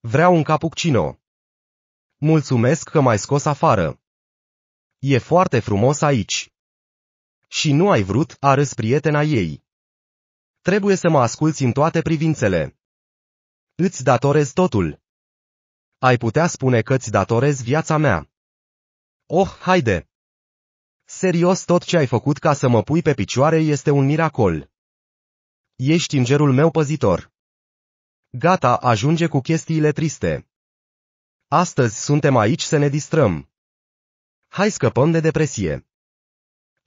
Vreau un capuccino. Mulțumesc că m-ai scos afară. E foarte frumos aici. Și nu ai vrut, a râs prietena ei. Trebuie să mă asculți în toate privințele. Îți datorez totul. Ai putea spune că îți datorez viața mea. Oh, haide! Serios, tot ce ai făcut ca să mă pui pe picioare este un miracol. Ești îngerul meu păzitor. Gata, ajunge cu chestiile triste. Astăzi suntem aici să ne distrăm. Hai scăpăm de depresie.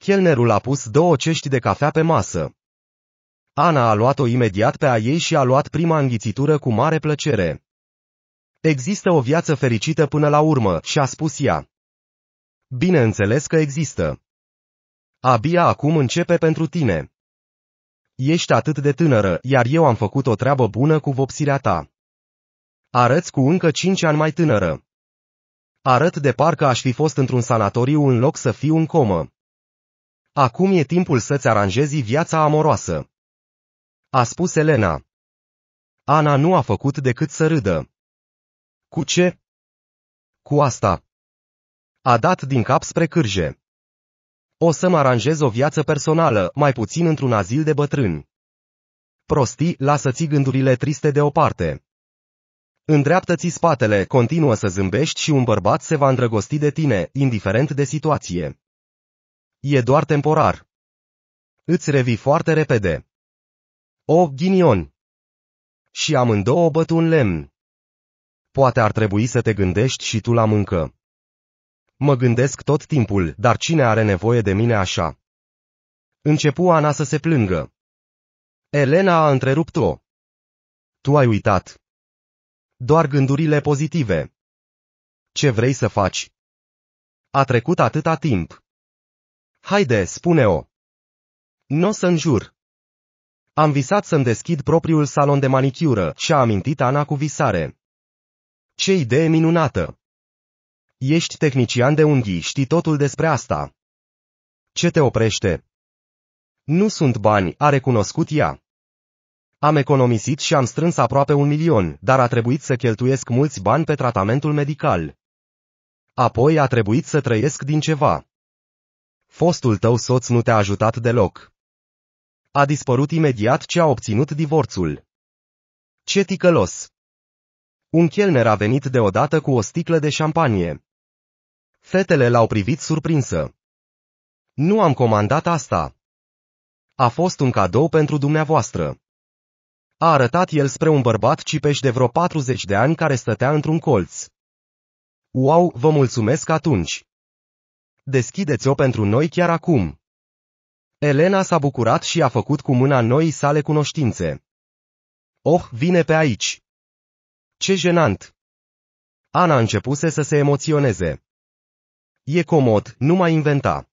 Chelnerul a pus două cești de cafea pe masă. Ana a luat-o imediat pe a ei și a luat prima înghițitură cu mare plăcere. Există o viață fericită până la urmă, și-a spus ea. Bineînțeles că există. Abia acum începe pentru tine. Ești atât de tânără, iar eu am făcut o treabă bună cu vopsirea ta. Arăți cu încă cinci ani mai tânără. Arăt de parcă aș fi fost într-un sanatoriu în loc să fiu în comă. Acum e timpul să-ți aranjezi viața amoroasă. A spus Elena. Ana nu a făcut decât să râdă. Cu ce? Cu asta. A dat din cap spre cârje. O să-mi aranjez o viață personală, mai puțin într-un azil de bătrân. Prostii, lasă-ți gândurile triste deoparte. Îndreaptă-ți spatele, continuă să zâmbești și un bărbat se va îndrăgosti de tine, indiferent de situație. E doar temporar. Îți revii foarte repede. O, ghinion. Și amândouă băt un lemn. Poate ar trebui să te gândești și tu la muncă. Mă gândesc tot timpul, dar cine are nevoie de mine așa? Începu Ana să se plângă. Elena a întrerupt-o. Tu ai uitat. Doar gândurile pozitive. Ce vrei să faci? A trecut atâta timp. Haide, spune-o. Nu o să înjur. Am visat să-mi deschid propriul salon de manicură, și-a amintit Ana cu visare. Ce idee minunată! Ești tehnician de unghii, știi totul despre asta. Ce te oprește? Nu sunt bani, a recunoscut ea. Am economisit și am strâns aproape un milion, dar a trebuit să cheltuiesc mulți bani pe tratamentul medical. Apoi a trebuit să trăiesc din ceva fostul tău soț nu te-a ajutat deloc. A dispărut imediat ce a obținut divorțul. Ce ticălos! Un chelner a venit deodată cu o sticlă de șampanie. Fetele l-au privit surprinsă. Nu am comandat asta. A fost un cadou pentru dumneavoastră. A arătat el spre un bărbat cipeș de vreo 40 de ani care stătea într-un colț. Wow, vă mulțumesc atunci! deschideți-o pentru noi chiar acum. Elena s-a bucurat și a făcut cu mâna noi sale cunoștințe. Oh, vine pe aici! Ce jenant! Ana începuse să se emoționeze. E comod, nu mai inventa.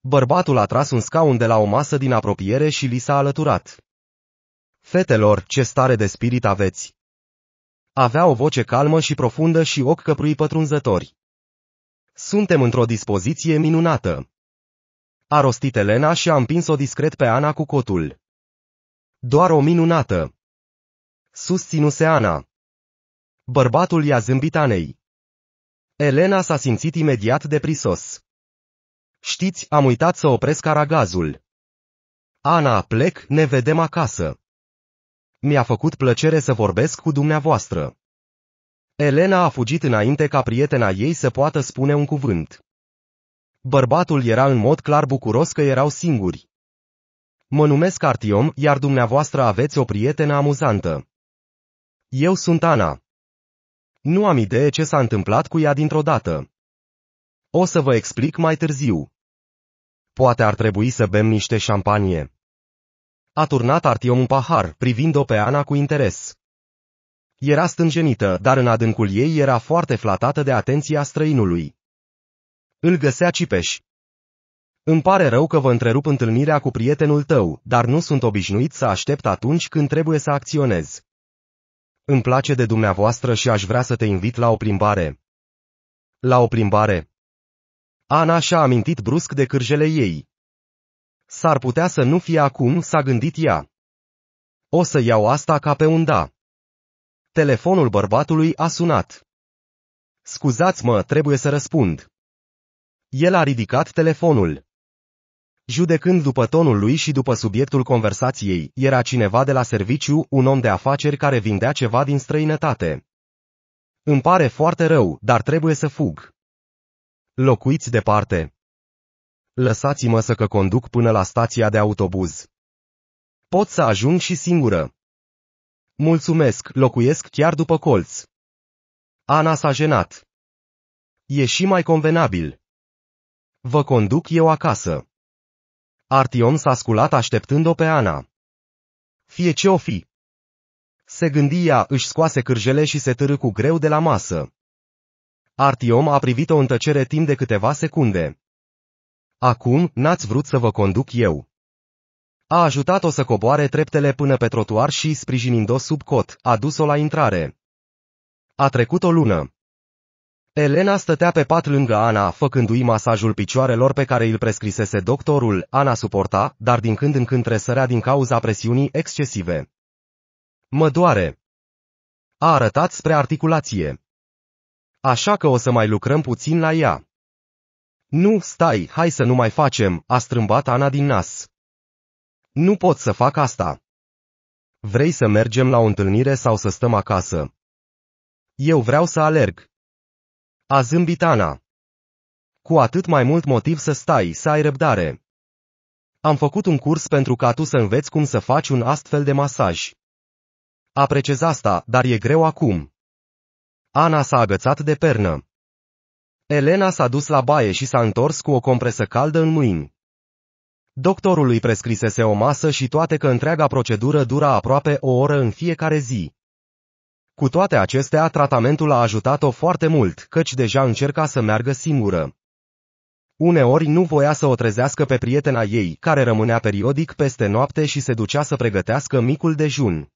Bărbatul a tras un scaun de la o masă din apropiere și li s-a alăturat. Fetelor, ce stare de spirit aveți! Avea o voce calmă și profundă și ochi căprui pătrunzători. Suntem într-o dispoziție minunată. A rostit Elena și a împins-o discret pe Ana cu cotul. Doar o minunată. Susținuse Ana. Bărbatul i-a zâmbit Anei. Elena s-a simțit imediat deprisos. Știți, am uitat să opresc aragazul. Ana, plec, ne vedem acasă. Mi-a făcut plăcere să vorbesc cu dumneavoastră. Elena a fugit înainte ca prietena ei să poată spune un cuvânt. Bărbatul era în mod clar bucuros că erau singuri. Mă numesc Artiom, iar dumneavoastră aveți o prietenă amuzantă. Eu sunt Ana. Nu am idee ce s-a întâmplat cu ea dintr-o dată. O să vă explic mai târziu. Poate ar trebui să bem niște șampanie. A turnat Artiom un pahar, privind-o pe Ana cu interes. Era stânjenită, dar în adâncul ei era foarte flatată de atenția străinului. Îl găsea cipeș. Îmi pare rău că vă întrerup întâlnirea cu prietenul tău, dar nu sunt obișnuit să aștept atunci când trebuie să acționez. Îmi place de dumneavoastră și aș vrea să te invit la o plimbare. La o plimbare? Ana și-a amintit brusc de cârjele ei. S-ar putea să nu fie acum, s-a gândit ea. O să iau asta ca pe un da. Telefonul bărbatului a sunat. Scuzați-mă, trebuie să răspund. El a ridicat telefonul. Judecând după tonul lui și după subiectul conversației, era cineva de la serviciu, un om de afaceri care vindea ceva din străinătate. Îmi pare foarte rău, dar trebuie să fug. Locuiți departe. Lăsați-mă să că conduc până la stația de autobuz. Pot să ajung și singură. Mulțumesc, locuiesc chiar după colț. Ana s-a jenat. E și mai convenabil. Vă conduc eu acasă. Artiom s-a sculat așteptând-o pe Ana. Fie ce o fi. Se gândi ea, își scoase cârjele și se târâ cu greu de la masă. Artiom a privit-o în tăcere timp de câteva secunde. Acum, n-ați vrut să vă conduc eu. A ajutat-o să coboare treptele până pe trotuar și, sprijinind-o sub cot, a dus-o la intrare. A trecut o lună. Elena stătea pe pat lângă Ana, făcându-i masajul picioarelor pe care îl prescrisese doctorul, Ana suporta, dar din când în când tresărea din cauza presiunii excesive. Mă doare. A arătat spre articulație. Așa că o să mai lucrăm puțin la ea. Nu, stai, hai să nu mai facem, a strâmbat Ana din nas. Nu pot să fac asta. Vrei să mergem la o întâlnire sau să stăm acasă? Eu vreau să alerg. A zâmbit Ana. Cu atât mai mult motiv să stai, să ai răbdare. Am făcut un curs pentru ca tu să înveți cum să faci un astfel de masaj. Apreciez asta, dar e greu acum. Ana s-a agățat de pernă. Elena s-a dus la baie și s-a întors cu o compresă caldă în mâini. Doctorul îi prescrisese o masă și toate că întreaga procedură dura aproape o oră în fiecare zi. Cu toate acestea, tratamentul a ajutat-o foarte mult, căci deja încerca să meargă singură. Uneori nu voia să o trezească pe prietena ei, care rămânea periodic peste noapte și se ducea să pregătească micul dejun.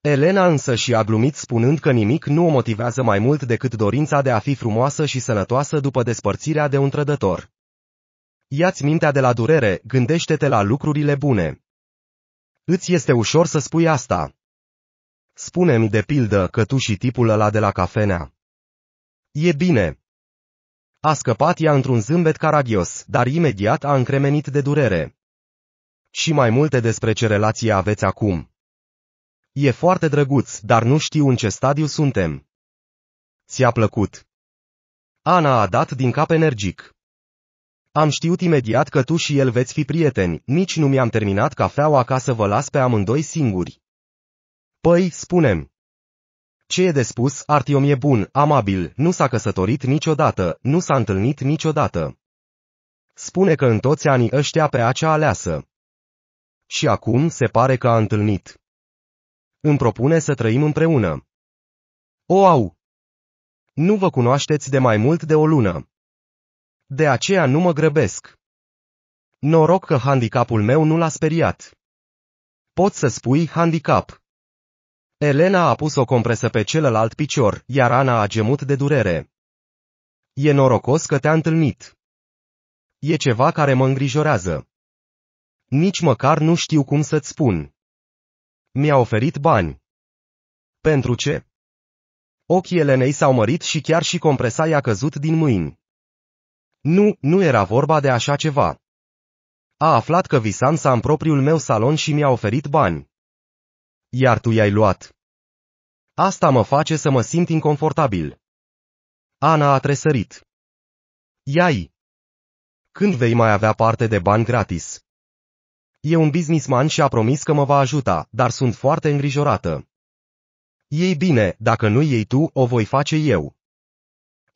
Elena însă și-a glumit spunând că nimic nu o motivează mai mult decât dorința de a fi frumoasă și sănătoasă după despărțirea de un trădător. Iați mintea de la durere, gândește-te la lucrurile bune. Îți este ușor să spui asta. Spune-mi de pildă că tu și tipul ăla de la cafenea. E bine. A scăpat ea într-un zâmbet caragios, dar imediat a încremenit de durere. Și mai multe despre ce relație aveți acum. E foarte drăguț, dar nu știu în ce stadiu suntem. Ți-a plăcut. Ana a dat din cap energic. Am știut imediat că tu și el veți fi prieteni, nici nu mi-am terminat cafeaua ca să vă las pe amândoi singuri. Păi, spunem. Ce e de spus, Artiom e bun, amabil, nu s-a căsătorit niciodată, nu s-a întâlnit niciodată. Spune că în toți anii ăștia pe acea aleasă. Și acum se pare că a întâlnit. Îmi propune să trăim împreună. O au! Nu vă cunoașteți de mai mult de o lună de aceea nu mă grăbesc. Noroc că handicapul meu nu l-a speriat. Pot să spui handicap. Elena a pus o compresă pe celălalt picior, iar Ana a gemut de durere. E norocos că te-a întâlnit. E ceva care mă îngrijorează. Nici măcar nu știu cum să-ți spun. Mi-a oferit bani. Pentru ce? Ochii Elenei s-au mărit și chiar și compresa i-a căzut din mâini. Nu, nu era vorba de așa ceva. A aflat că Visanța în propriul meu salon și mi-a oferit bani. Iar tu i-ai luat. Asta mă face să mă simt inconfortabil. Ana a tresărit. Iai! Când vei mai avea parte de bani gratis? E un businessman și a promis că mă va ajuta, dar sunt foarte îngrijorată. Ei bine, dacă nu iei tu, o voi face eu.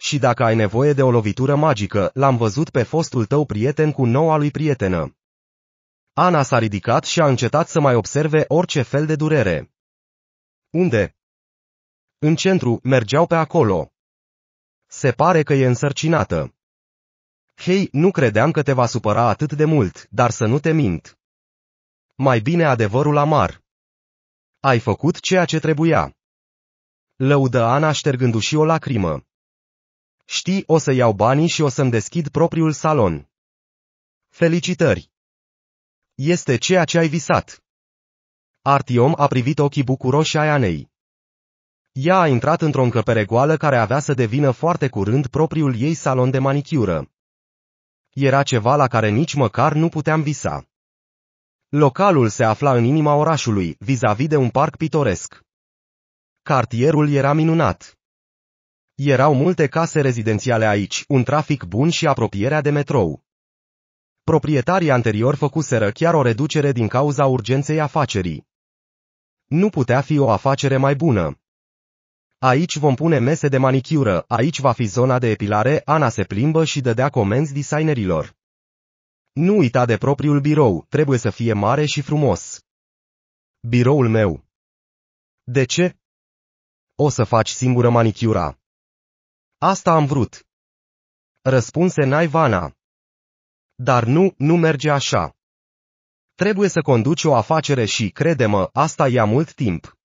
Și dacă ai nevoie de o lovitură magică, l-am văzut pe fostul tău prieten cu noua lui prietenă. Ana s-a ridicat și a încetat să mai observe orice fel de durere. Unde? În centru, mergeau pe acolo. Se pare că e însărcinată. Hei, nu credeam că te va supăra atât de mult, dar să nu te mint. Mai bine adevărul amar. Ai făcut ceea ce trebuia. Lăudă Ana ștergându-și o lacrimă. Știi, o să iau banii și o să-mi deschid propriul salon. Felicitări! Este ceea ce ai visat. Artiom a privit ochii bucuroși ai Anei. Ea a intrat într-o încăpere goală care avea să devină foarte curând propriul ei salon de manicură. Era ceva la care nici măcar nu puteam visa. Localul se afla în inima orașului, vis-a-vis -vis de un parc pitoresc. Cartierul era minunat. Erau multe case rezidențiale aici, un trafic bun și apropierea de metrou. Proprietarii anterior făcuseră chiar o reducere din cauza urgenței afacerii. Nu putea fi o afacere mai bună. Aici vom pune mese de manicură, aici va fi zona de epilare, Ana se plimbă și dădea comenzi designerilor. Nu uita de propriul birou, trebuie să fie mare și frumos. Biroul meu. De ce? O să faci singură manicura. Asta am vrut. Răspunse Naivana. Dar nu, nu merge așa. Trebuie să conduci o afacere și, crede-mă, asta ia mult timp.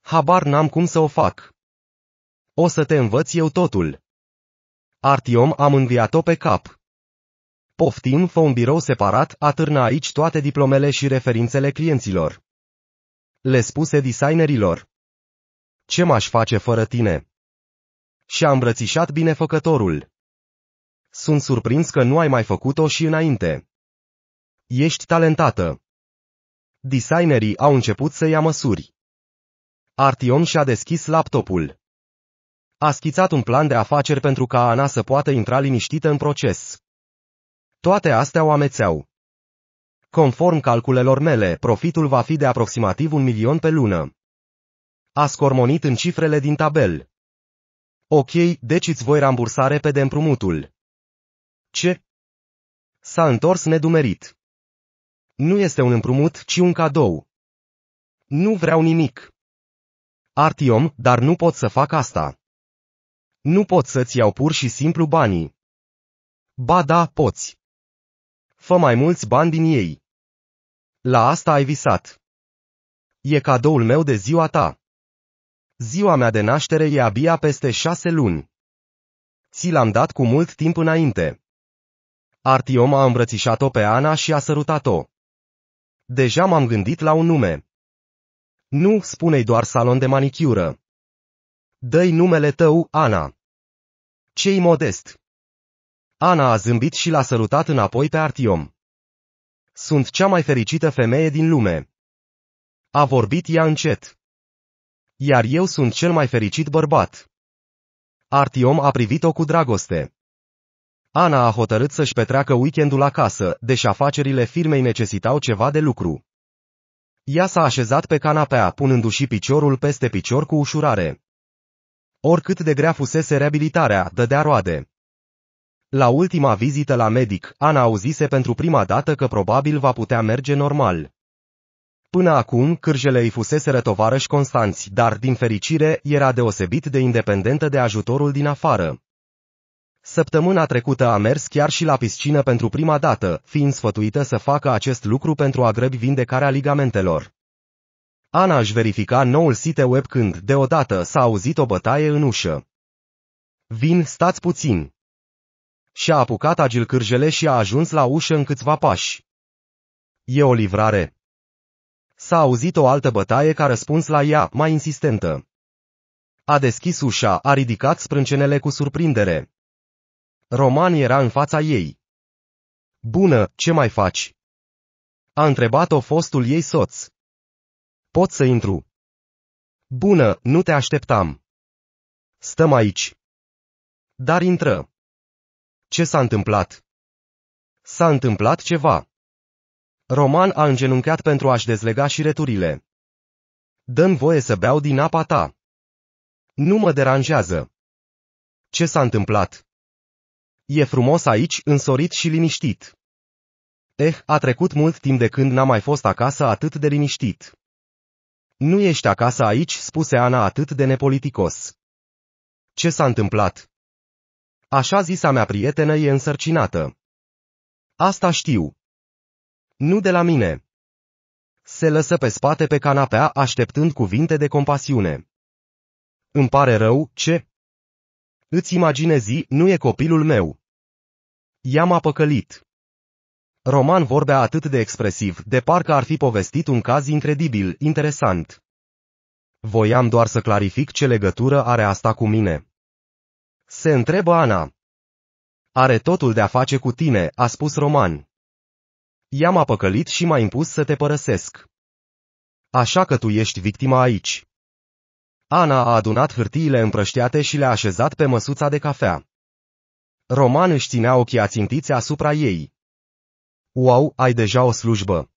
Habar n-am cum să o fac. O să te învăț eu totul. Artiom am înviat-o pe cap. Poftim, fă un birou separat, atârnă aici toate diplomele și referințele clienților. Le spuse designerilor. Ce m-aș face fără tine? și a îmbrățișat binefăcătorul. Sunt surprins că nu ai mai făcut-o și înainte. Ești talentată. Designerii au început să ia măsuri. Artion și-a deschis laptopul. A schițat un plan de afaceri pentru ca Ana să poată intra liniștită în proces. Toate astea o amețeau. Conform calculelor mele, profitul va fi de aproximativ un milion pe lună. A scormonit în cifrele din tabel. Ok, deci îți voi rambursa repede împrumutul. Ce? S-a întors nedumerit. Nu este un împrumut, ci un cadou. Nu vreau nimic. Artiom, dar nu pot să fac asta. Nu pot să-ți iau pur și simplu banii. Ba da, poți. Fă mai mulți bani din ei. La asta ai visat. E cadoul meu de ziua ta. Ziua mea de naștere e abia peste șase luni. Ți l-am dat cu mult timp înainte. Artiom a îmbrățișat-o pe Ana și a sărutat-o. Deja m-am gândit la un nume. Nu, spune-i doar salon de manicură. Dă-i numele tău, Ana. Cei modest. Ana a zâmbit și l-a sărutat înapoi pe Artiom. Sunt cea mai fericită femeie din lume. A vorbit ea încet. Iar eu sunt cel mai fericit bărbat. Artiom a privit-o cu dragoste. Ana a hotărât să-și petreacă weekendul acasă, deși afacerile firmei necesitau ceva de lucru. Ea s-a așezat pe canapea, punându-și piciorul peste picior cu ușurare. Oricât de grea fusese reabilitarea, dădea roade. La ultima vizită la medic, Ana auzise pentru prima dată că probabil va putea merge normal. Până acum, cârjele îi fuseseră și constanți, dar, din fericire, era deosebit de independentă de ajutorul din afară. Săptămâna trecută a mers chiar și la piscină pentru prima dată, fiind sfătuită să facă acest lucru pentru a grăbi vindecarea ligamentelor. Ana își verifica noul site web când, deodată, s-a auzit o bătaie în ușă. Vin, stați puțin! Și-a apucat agil cârjele și a ajuns la ușă în câțiva pași. E o livrare, S-a auzit o altă bătaie ca răspuns la ea, mai insistentă. A deschis ușa, a ridicat sprâncenele cu surprindere. Roman era în fața ei. Bună, ce mai faci? A întrebat-o fostul ei soț. Pot să intru? Bună, nu te așteptam. Stăm aici. Dar intră. Ce s-a întâmplat? S-a întâmplat ceva. Roman a îngenunchiat pentru a-și dezlega și returile. Dăm voie să beau din apa ta. Nu mă deranjează. Ce s-a întâmplat? E frumos aici, însorit și liniștit. Eh, a trecut mult timp de când n-am mai fost acasă atât de liniștit. Nu ești acasă aici, spuse Ana atât de nepoliticos. Ce s-a întâmplat? Așa zisa mea prietenă e însărcinată. Asta știu nu de la mine. Se lăsă pe spate pe canapea așteptând cuvinte de compasiune. Îmi pare rău, ce? Îți imaginezi, nu e copilul meu. m am păcălit. Roman vorbea atât de expresiv, de parcă ar fi povestit un caz incredibil, interesant. Voiam doar să clarific ce legătură are asta cu mine. Se întrebă Ana. Are totul de a face cu tine, a spus Roman. I-am apăcălit și m-a impus să te părăsesc. Așa că tu ești victima aici. Ana a adunat hârtiile împrăștiate și le-a așezat pe măsuța de cafea. Roman își ținea ochii ațintiți asupra ei. Wow, ai deja o slujbă.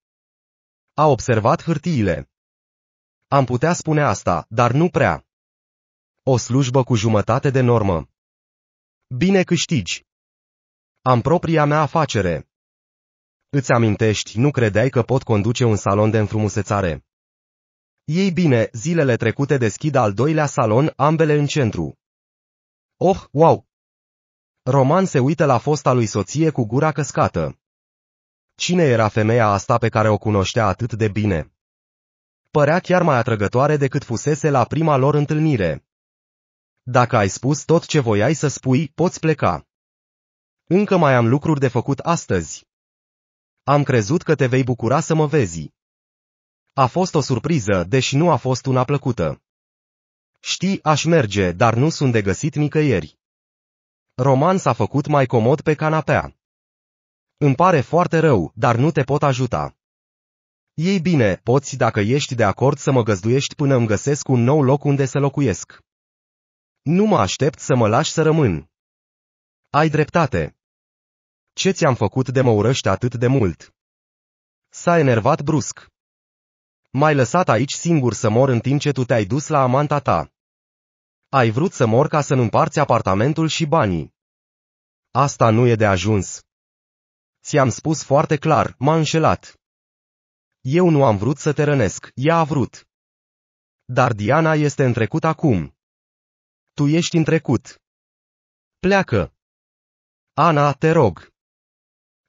A observat hârtiile. Am putea spune asta, dar nu prea. O slujbă cu jumătate de normă. Bine câștigi. Am propria mea afacere. Îți amintești, nu credeai că pot conduce un salon de înfrumusețare. Ei bine, zilele trecute deschid al doilea salon, ambele în centru. Oh, wow! Roman se uită la fosta lui soție cu gura căscată. Cine era femeia asta pe care o cunoștea atât de bine? Părea chiar mai atrăgătoare decât fusese la prima lor întâlnire. Dacă ai spus tot ce voiai să spui, poți pleca. Încă mai am lucruri de făcut astăzi. Am crezut că te vei bucura să mă vezi. A fost o surpriză, deși nu a fost una plăcută. Știi, aș merge, dar nu sunt de găsit nicăieri. Roman s-a făcut mai comod pe canapea. Îmi pare foarte rău, dar nu te pot ajuta. Ei bine, poți dacă ești de acord să mă găzduiești până îmi găsesc un nou loc unde să locuiesc. Nu mă aștept să mă lași să rămân. Ai dreptate. Ce ți-am făcut de mă urăște atât de mult? S-a enervat brusc. M-ai lăsat aici singur să mor în timp ce tu te-ai dus la amanta ta. Ai vrut să mor ca să nu împarți apartamentul și banii. Asta nu e de ajuns. Ți-am spus foarte clar, m-a înșelat. Eu nu am vrut să te rănesc, ea a vrut. Dar Diana este în trecut acum. Tu ești în trecut. Pleacă. Ana, te rog.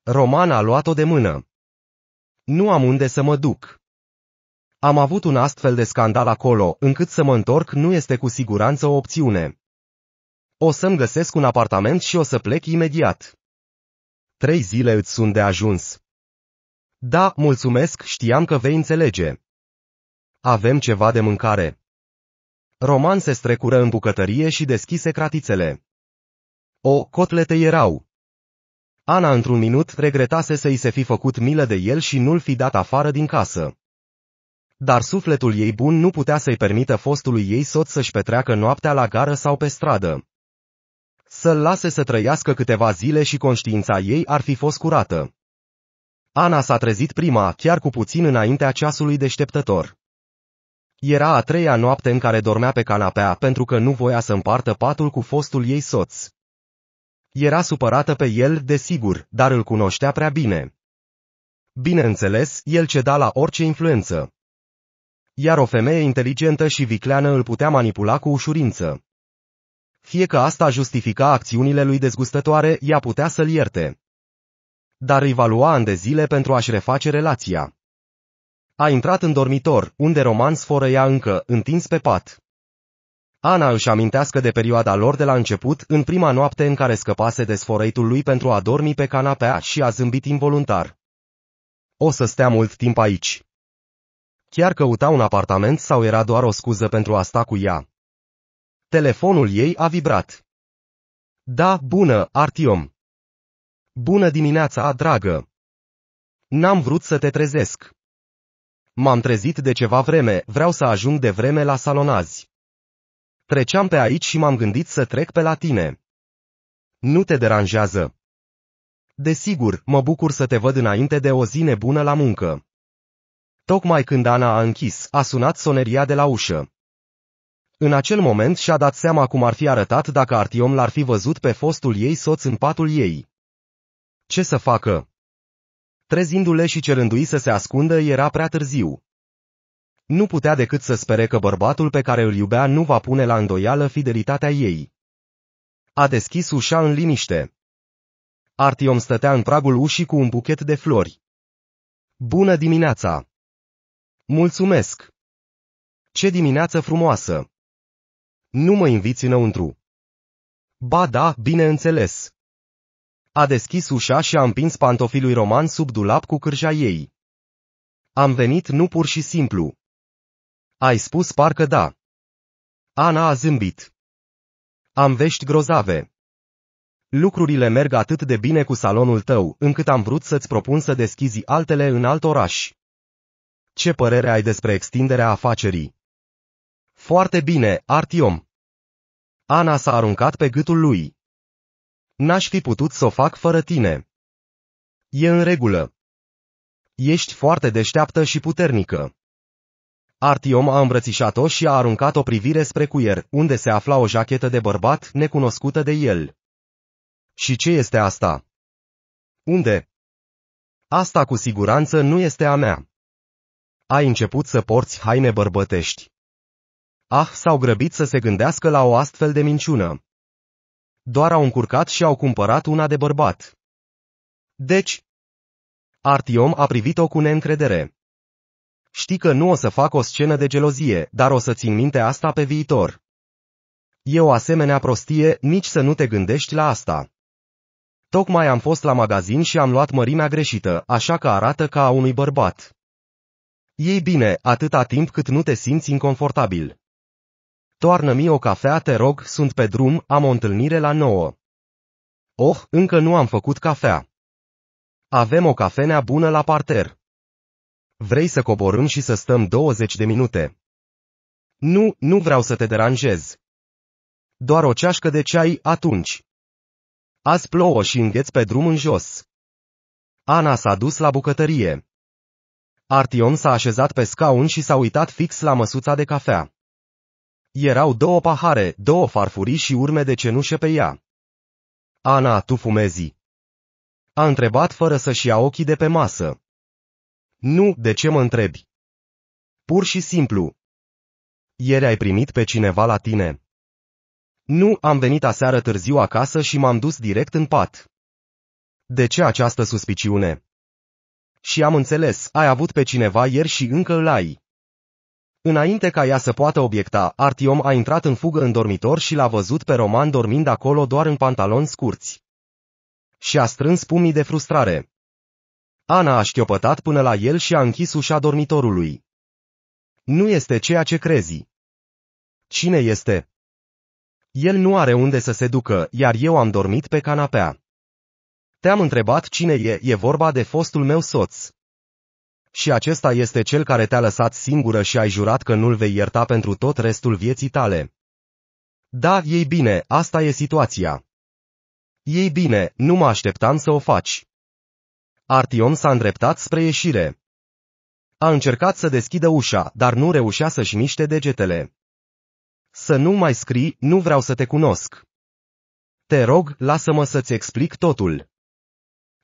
Roman a luat-o de mână. Nu am unde să mă duc. Am avut un astfel de scandal acolo, încât să mă întorc nu este cu siguranță o opțiune. O să-mi găsesc un apartament și o să plec imediat. Trei zile îți sunt de ajuns. Da, mulțumesc, știam că vei înțelege. Avem ceva de mâncare. Roman se strecură în bucătărie și deschise cratițele. O, cotlete erau. Ana într-un minut regretase să-i se fi făcut milă de el și nu-l fi dat afară din casă. Dar sufletul ei bun nu putea să-i permită fostului ei soț să-și petreacă noaptea la gară sau pe stradă. Să-l lase să trăiască câteva zile și conștiința ei ar fi fost curată. Ana s-a trezit prima, chiar cu puțin înaintea ceasului deșteptător. Era a treia noapte în care dormea pe canapea pentru că nu voia să împartă patul cu fostul ei soț. Era supărată pe el, desigur, dar îl cunoștea prea bine. Bineînțeles, el ceda la orice influență. Iar o femeie inteligentă și vicleană îl putea manipula cu ușurință. Fie că asta justifica acțiunile lui dezgustătoare, ea putea să-l ierte. Dar îi va lua ani de zile pentru a-și reface relația. A intrat în dormitor, unde Roman ea încă, întins pe pat. Ana își amintească de perioada lor de la început, în prima noapte în care scăpase de sfărăitul lui pentru a dormi pe canapea și a zâmbit involuntar. O să stea mult timp aici. Chiar căuta un apartament sau era doar o scuză pentru a sta cu ea? Telefonul ei a vibrat. Da, bună, Artiom. Bună dimineața, dragă. N-am vrut să te trezesc. M-am trezit de ceva vreme, vreau să ajung de vreme la salon azi. Treceam pe aici și m-am gândit să trec pe la tine. Nu te deranjează. Desigur, mă bucur să te văd înainte de o zi nebună la muncă. Tocmai când Ana a închis, a sunat soneria de la ușă. În acel moment și-a dat seama cum ar fi arătat dacă Artiom l-ar fi văzut pe fostul ei soț în patul ei. Ce să facă? Trezindu-le și cerându-i să se ascundă era prea târziu. Nu putea decât să spere că bărbatul pe care îl iubea nu va pune la îndoială fidelitatea ei. A deschis ușa în liniște. Artiom stătea în pragul ușii cu un buchet de flori. Bună dimineața! Mulțumesc! Ce dimineață frumoasă! Nu mă inviți înăuntru. Ba da, bineînțeles. A deschis ușa și a împins lui Roman sub dulap cu cârja ei. Am venit nu pur și simplu. Ai spus parcă da. Ana a zâmbit. Am vești grozave. Lucrurile merg atât de bine cu salonul tău, încât am vrut să-ți propun să deschizi altele în alt oraș. Ce părere ai despre extinderea afacerii? Foarte bine, Artiom. Ana s-a aruncat pe gâtul lui. N-aș fi putut să o fac fără tine. E în regulă. Ești foarte deșteaptă și puternică. Artiom a îmbrățișat-o și a aruncat o privire spre cuier, unde se afla o jachetă de bărbat necunoscută de el. Și ce este asta? Unde? Asta cu siguranță nu este a mea. Ai început să porți haine bărbătești. Ah, s-au grăbit să se gândească la o astfel de minciună. Doar au încurcat și au cumpărat una de bărbat. Deci, Artiom a privit-o cu neîncredere. Știi că nu o să fac o scenă de gelozie, dar o să țin minte asta pe viitor. E o asemenea prostie, nici să nu te gândești la asta. Tocmai am fost la magazin și am luat mărimea greșită, așa că arată ca a unui bărbat. Ei bine, atâta timp cât nu te simți inconfortabil. Toarnă-mi o cafea, te rog, sunt pe drum, am o întâlnire la nouă. Oh, încă nu am făcut cafea. Avem o cafenea bună la parter. Vrei să coborâm și să stăm 20 de minute? Nu, nu vreau să te deranjez. Doar o ceașcă de ceai atunci. Azi plouă și îngheț pe drum în jos. Ana s-a dus la bucătărie. Artion s-a așezat pe scaun și s-a uitat fix la măsuța de cafea. Erau două pahare, două farfurii și urme de cenușe pe ea. Ana, tu fumezi. A întrebat fără să-și ia ochii de pe masă. Nu, de ce mă întrebi? Pur și simplu. Ieri ai primit pe cineva la tine. Nu, am venit aseară târziu acasă și m-am dus direct în pat. De ce această suspiciune? Și am înțeles, ai avut pe cineva ieri și încă îl ai. Înainte ca ea să poată obiecta, Artiom a intrat în fugă în dormitor și l-a văzut pe Roman dormind acolo doar în pantaloni scurți. Și a strâns pumnii de frustrare. Ana a șchiopătat până la el și a închis ușa dormitorului. Nu este ceea ce crezi. Cine este? El nu are unde să se ducă, iar eu am dormit pe canapea. Te-am întrebat cine e, e vorba de fostul meu soț. Și acesta este cel care te-a lăsat singură și ai jurat că nu-l vei ierta pentru tot restul vieții tale. Da, ei bine, asta e situația. Ei bine, nu mă așteptam să o faci. Artion s-a îndreptat spre ieșire. A încercat să deschidă ușa, dar nu reușea să-și miște degetele. Să nu mai scrii, nu vreau să te cunosc. Te rog, lasă-mă să-ți explic totul.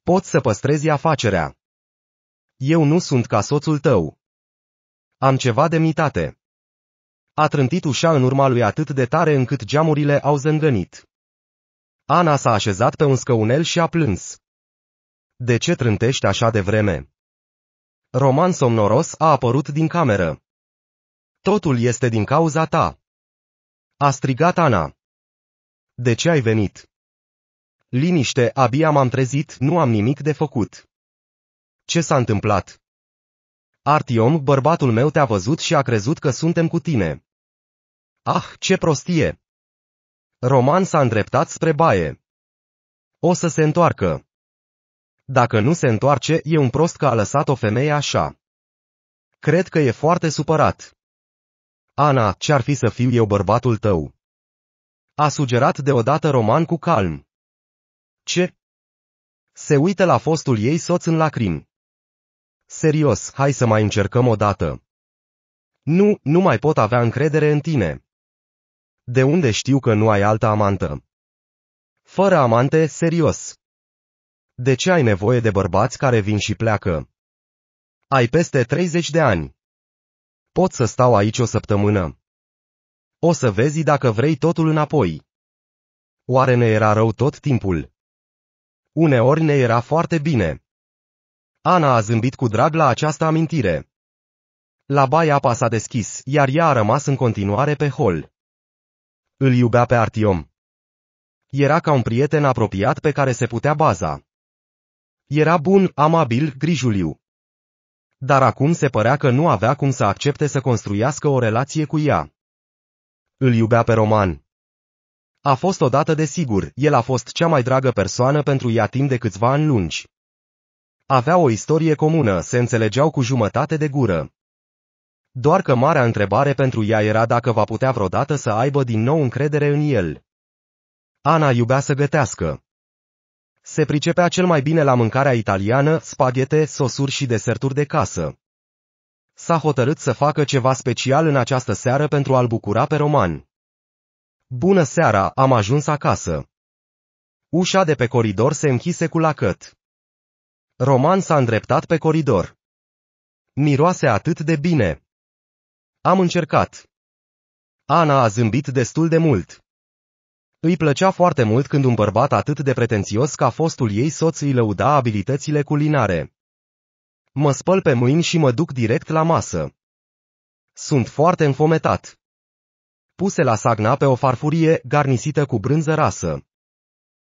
Pot să păstrezi afacerea. Eu nu sunt ca soțul tău. Am ceva demnitate. A trântit ușa în urma lui atât de tare încât geamurile au zângănit. Ana s-a așezat pe un scăunel și a plâns. De ce trântești așa de vreme? Roman somnoros a apărut din cameră. Totul este din cauza ta. A strigat Ana. De ce ai venit? Liniște, abia m-am trezit, nu am nimic de făcut. Ce s-a întâmplat? Artiom, bărbatul meu te-a văzut și a crezut că suntem cu tine. Ah, ce prostie! Roman s-a îndreptat spre baie. O să se întoarcă. Dacă nu se întoarce, e un prost că a lăsat o femeie așa. Cred că e foarte supărat. Ana, ce-ar fi să fiu eu bărbatul tău? A sugerat deodată Roman cu calm. Ce? Se uită la fostul ei soț în lacrimi. Serios, hai să mai încercăm o dată. Nu, nu mai pot avea încredere în tine. De unde știu că nu ai altă amantă? Fără amante, serios. De ce ai nevoie de bărbați care vin și pleacă? Ai peste 30 de ani. Pot să stau aici o săptămână. O să vezi dacă vrei totul înapoi. Oare ne era rău tot timpul? Uneori ne era foarte bine. Ana a zâmbit cu drag la această amintire. La baia apa s-a deschis, iar ea a rămas în continuare pe hol. Îl iubea pe Artiom. Era ca un prieten apropiat pe care se putea baza. Era bun, amabil, grijuliu. Dar acum se părea că nu avea cum să accepte să construiască o relație cu ea. Îl iubea pe Roman. A fost odată de sigur, el a fost cea mai dragă persoană pentru ea timp de câțiva ani lungi. Avea o istorie comună, se înțelegeau cu jumătate de gură. Doar că marea întrebare pentru ea era dacă va putea vreodată să aibă din nou încredere în el. Ana iubea să gătească se pricepea cel mai bine la mâncarea italiană, spaghete, sosuri și deserturi de casă. S-a hotărât să facă ceva special în această seară pentru a-l bucura pe roman. Bună seara, am ajuns acasă. Ușa de pe coridor se închise cu lacăt. Roman s-a îndreptat pe coridor. Miroase atât de bine. Am încercat. Ana a zâmbit destul de mult. Îi plăcea foarte mult când un bărbat atât de pretențios ca fostul ei soț îi lăuda abilitățile culinare. Mă spăl pe mâini și mă duc direct la masă. Sunt foarte înfometat. Puse la sagna pe o farfurie garnisită cu brânză rasă.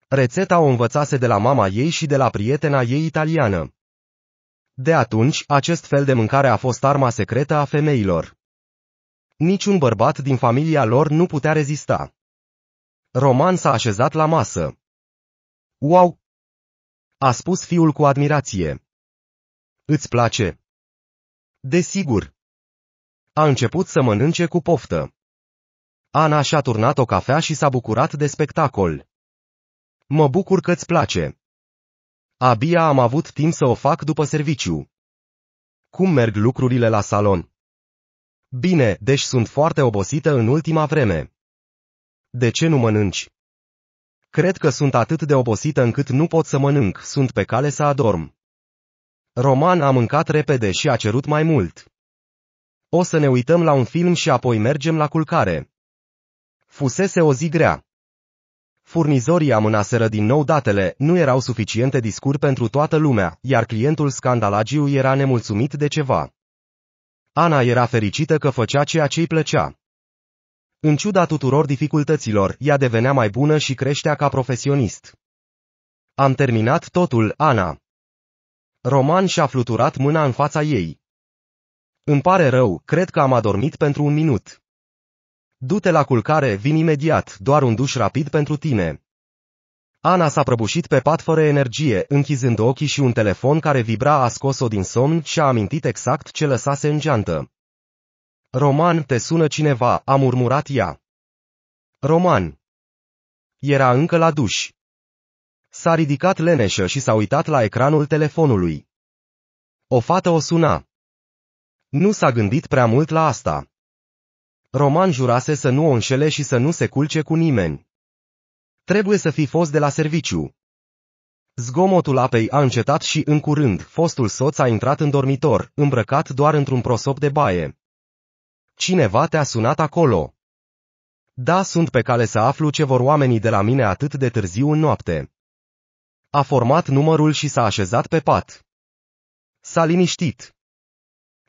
Rețeta o învățase de la mama ei și de la prietena ei italiană. De atunci, acest fel de mâncare a fost arma secretă a femeilor. Niciun bărbat din familia lor nu putea rezista. Roman s-a așezat la masă. Wow! A spus fiul cu admirație. Îți place? Desigur. A început să mănânce cu poftă. Ana și-a turnat o cafea și s-a bucurat de spectacol. Mă bucur că-ți place. Abia am avut timp să o fac după serviciu. Cum merg lucrurile la salon? Bine, deci sunt foarte obosită în ultima vreme. De ce nu mănânci? Cred că sunt atât de obosită încât nu pot să mănânc, sunt pe cale să adorm. Roman a mâncat repede și a cerut mai mult. O să ne uităm la un film și apoi mergem la culcare. Fusese o zi grea. Furnizorii amânaseră din nou datele, nu erau suficiente discuri pentru toată lumea, iar clientul scandalagiu era nemulțumit de ceva. Ana era fericită că făcea ceea ce îi plăcea. În ciuda tuturor dificultăților, ea devenea mai bună și creștea ca profesionist. Am terminat totul, Ana. Roman și-a fluturat mâna în fața ei. Îmi pare rău, cred că am adormit pentru un minut. Du-te la culcare, vin imediat, doar un duș rapid pentru tine. Ana s-a prăbușit pe pat fără energie, închizând ochii și un telefon care vibra a scos-o din somn și a amintit exact ce lăsase în geantă. Roman, te sună cineva, a murmurat ea. Roman. Era încă la duș. S-a ridicat leneșă și s-a uitat la ecranul telefonului. O fată o suna. Nu s-a gândit prea mult la asta. Roman jurase să nu o înșele și să nu se culce cu nimeni. Trebuie să fi fost de la serviciu. Zgomotul apei a încetat și în curând, fostul soț a intrat în dormitor, îmbrăcat doar într-un prosop de baie. Cineva te-a sunat acolo. Da, sunt pe cale să aflu ce vor oamenii de la mine atât de târziu în noapte. A format numărul și s-a așezat pe pat. S-a liniștit.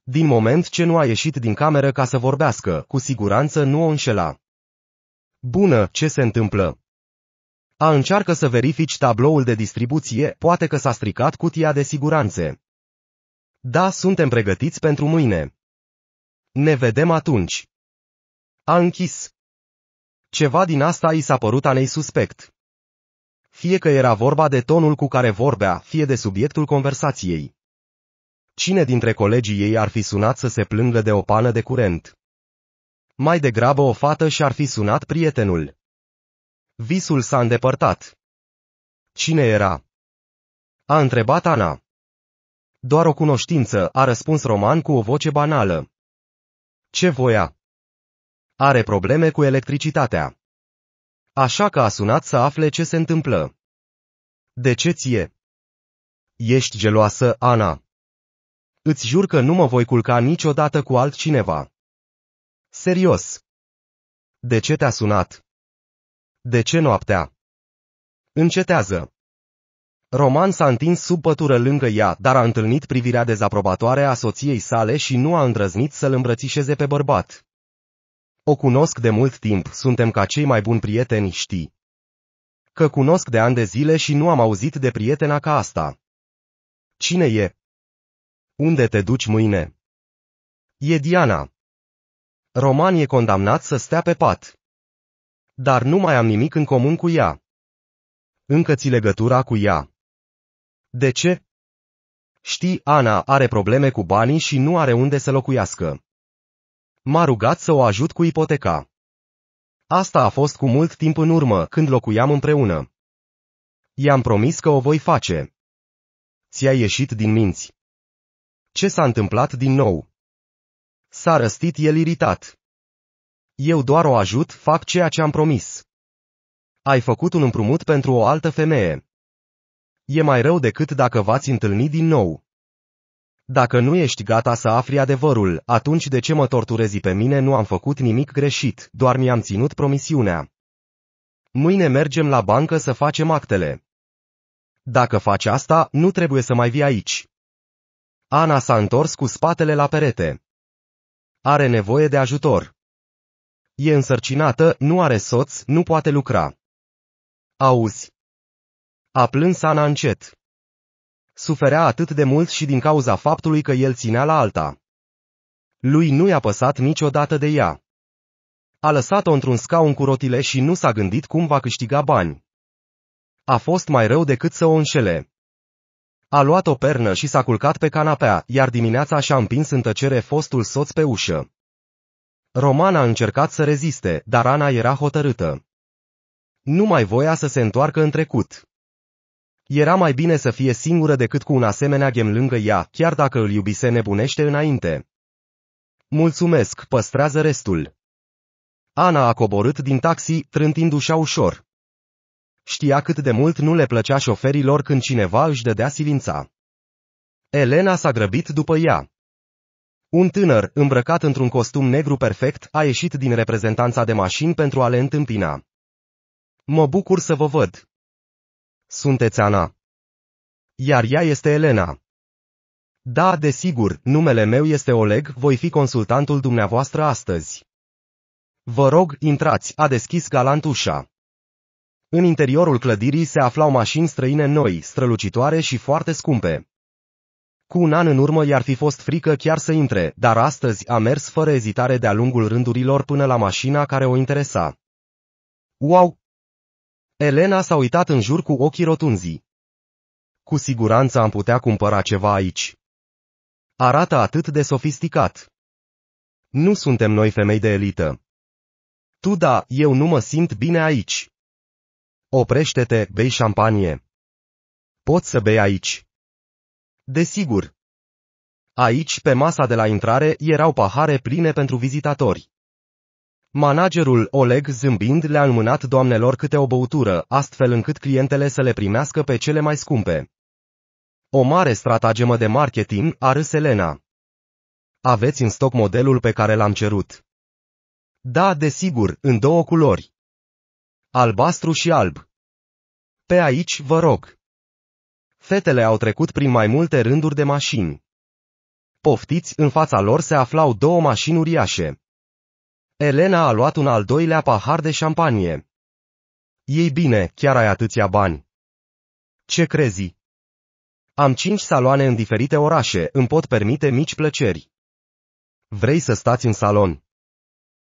Din moment ce nu a ieșit din cameră ca să vorbească, cu siguranță nu o înșela. Bună, ce se întâmplă? A încearcă să verifici tabloul de distribuție, poate că s-a stricat cutia de siguranțe. Da, suntem pregătiți pentru mâine. Ne vedem atunci. A închis. Ceva din asta i s-a părut anei suspect. Fie că era vorba de tonul cu care vorbea, fie de subiectul conversației. Cine dintre colegii ei ar fi sunat să se plângă de o pană de curent? Mai degrabă o fată și-ar fi sunat prietenul. Visul s-a îndepărtat. Cine era? A întrebat Ana. Doar o cunoștință, a răspuns Roman cu o voce banală. Ce voia? Are probleme cu electricitatea. Așa că a sunat să afle ce se întâmplă. De ce ție? Ești geloasă, Ana. Îți jur că nu mă voi culca niciodată cu altcineva. Serios. De ce te-a sunat? De ce noaptea? Încetează. Roman s-a întins sub pătură lângă ea, dar a întâlnit privirea dezaprobatoare a soției sale și nu a îndrăznit să-l îmbrățișeze pe bărbat. O cunosc de mult timp, suntem ca cei mai buni prieteni, știi. Că cunosc de ani de zile și nu am auzit de prietena ca asta. Cine e? Unde te duci mâine? E Diana. Roman e condamnat să stea pe pat. Dar nu mai am nimic în comun cu ea. Încă ți legătura cu ea. De ce? Știi, Ana are probleme cu banii și nu are unde să locuiască. M-a rugat să o ajut cu ipoteca. Asta a fost cu mult timp în urmă, când locuiam împreună. I-am promis că o voi face. Ți-a ieșit din minți. Ce s-a întâmplat din nou? S-a răstit el iritat. Eu doar o ajut, fac ceea ce am promis. Ai făcut un împrumut pentru o altă femeie. E mai rău decât dacă v-ați întâlni din nou. Dacă nu ești gata să afli adevărul, atunci de ce mă torturezi pe mine nu am făcut nimic greșit, doar mi-am ținut promisiunea. Mâine mergem la bancă să facem actele. Dacă faci asta, nu trebuie să mai vii aici. Ana s-a întors cu spatele la perete. Are nevoie de ajutor. E însărcinată, nu are soț, nu poate lucra. Auzi, a plâns Ana încet. Suferea atât de mult și din cauza faptului că el ținea la alta. Lui nu i-a păsat niciodată de ea. A lăsat-o într-un scaun cu rotile și nu s-a gândit cum va câștiga bani. A fost mai rău decât să o înșele. A luat o pernă și s-a culcat pe canapea, iar dimineața și-a împins în tăcere fostul soț pe ușă. Romana a încercat să reziste, dar Ana era hotărâtă. Nu mai voia să se întoarcă în trecut. Era mai bine să fie singură decât cu un asemenea ghem lângă ea, chiar dacă îl iubise nebunește înainte. Mulțumesc, păstrează restul. Ana a coborât din taxi, trântindu-și ușor. Știa cât de mult nu le plăcea șoferilor când cineva își dădea silința. Elena s-a grăbit după ea. Un tânăr, îmbrăcat într-un costum negru perfect, a ieșit din reprezentanța de mașini pentru a le întâmpina. Mă bucur să vă văd. Sunteți Ana. Iar ea este Elena. Da, desigur, numele meu este Oleg, voi fi consultantul dumneavoastră astăzi. Vă rog, intrați, a deschis galant ușa. În interiorul clădirii se aflau mașini străine noi, strălucitoare și foarte scumpe. Cu un an în urmă i-ar fi fost frică chiar să intre, dar astăzi a mers fără ezitare de-a lungul rândurilor până la mașina care o interesa. Wow, Elena s-a uitat în jur cu ochii rotunzi. Cu siguranță am putea cumpăra ceva aici. Arată atât de sofisticat. Nu suntem noi femei de elită. Tu da, eu nu mă simt bine aici. Oprește-te, bei șampanie. Poți să bei aici. Desigur. Aici, pe masa de la intrare, erau pahare pline pentru vizitatori. Managerul Oleg zâmbind le-a înmânat doamnelor câte o băutură, astfel încât clientele să le primească pe cele mai scumpe. O mare stratagemă de marketing, a râs Elena. Aveți în stoc modelul pe care l-am cerut. Da, desigur, în două culori. Albastru și alb. Pe aici, vă rog. Fetele au trecut prin mai multe rânduri de mașini. Poftiți, în fața lor se aflau două mașini uriașe. Elena a luat un al doilea pahar de șampanie. Ei bine, chiar ai atâția bani. Ce crezi? Am cinci saloane în diferite orașe, îmi pot permite mici plăceri. Vrei să stați în salon?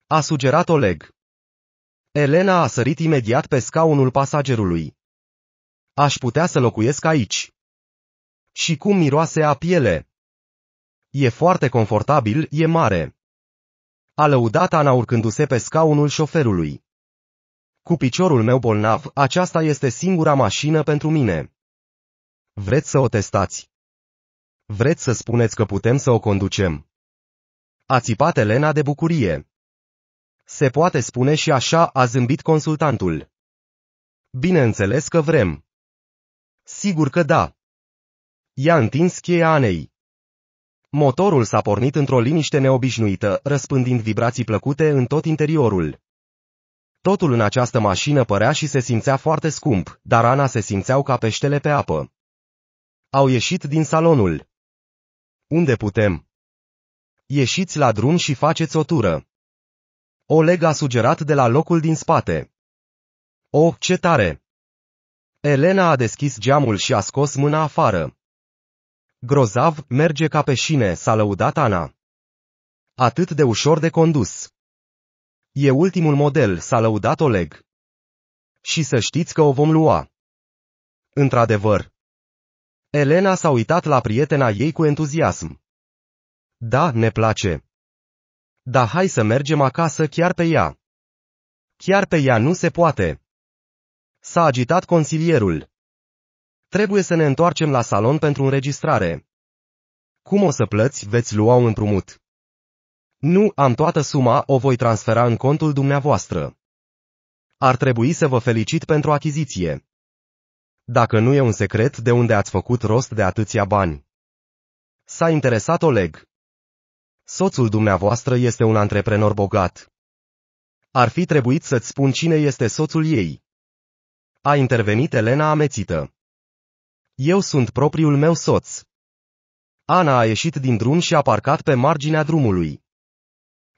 A sugerat Oleg. Elena a sărit imediat pe scaunul pasagerului. Aș putea să locuiesc aici. Și cum miroase a piele? E foarte confortabil, e mare a lăudat Ana urcându-se pe scaunul șoferului. Cu piciorul meu bolnav, aceasta este singura mașină pentru mine. Vreți să o testați? Vreți să spuneți că putem să o conducem? A țipat Elena de bucurie. Se poate spune și așa, a zâmbit consultantul. Bineînțeles că vrem. Sigur că da. I-a întins cheia Anei. Motorul s-a pornit într-o liniște neobișnuită, răspândind vibrații plăcute în tot interiorul. Totul în această mașină părea și se simțea foarte scump, dar Ana se simțeau ca peștele pe apă. Au ieșit din salonul. Unde putem? Ieșiți la drum și faceți o tură. Oleg a sugerat de la locul din spate. O, oh, ce tare! Elena a deschis geamul și a scos mâna afară. Grozav, merge ca pe șine, s-a lăudat Ana. Atât de ușor de condus. E ultimul model, s-a lăudat Oleg. Și să știți că o vom lua. Într-adevăr. Elena s-a uitat la prietena ei cu entuziasm. Da, ne place. Da, hai să mergem acasă chiar pe ea. Chiar pe ea nu se poate. S-a agitat consilierul. Trebuie să ne întoarcem la salon pentru înregistrare. Cum o să plăți, veți lua un împrumut. Nu am toată suma, o voi transfera în contul dumneavoastră. Ar trebui să vă felicit pentru achiziție. Dacă nu e un secret de unde ați făcut rost de atâția bani. S-a interesat Oleg. Soțul dumneavoastră este un antreprenor bogat. Ar fi trebuit să-ți spun cine este soțul ei. A intervenit Elena amețită. Eu sunt propriul meu soț. Ana a ieșit din drum și a parcat pe marginea drumului.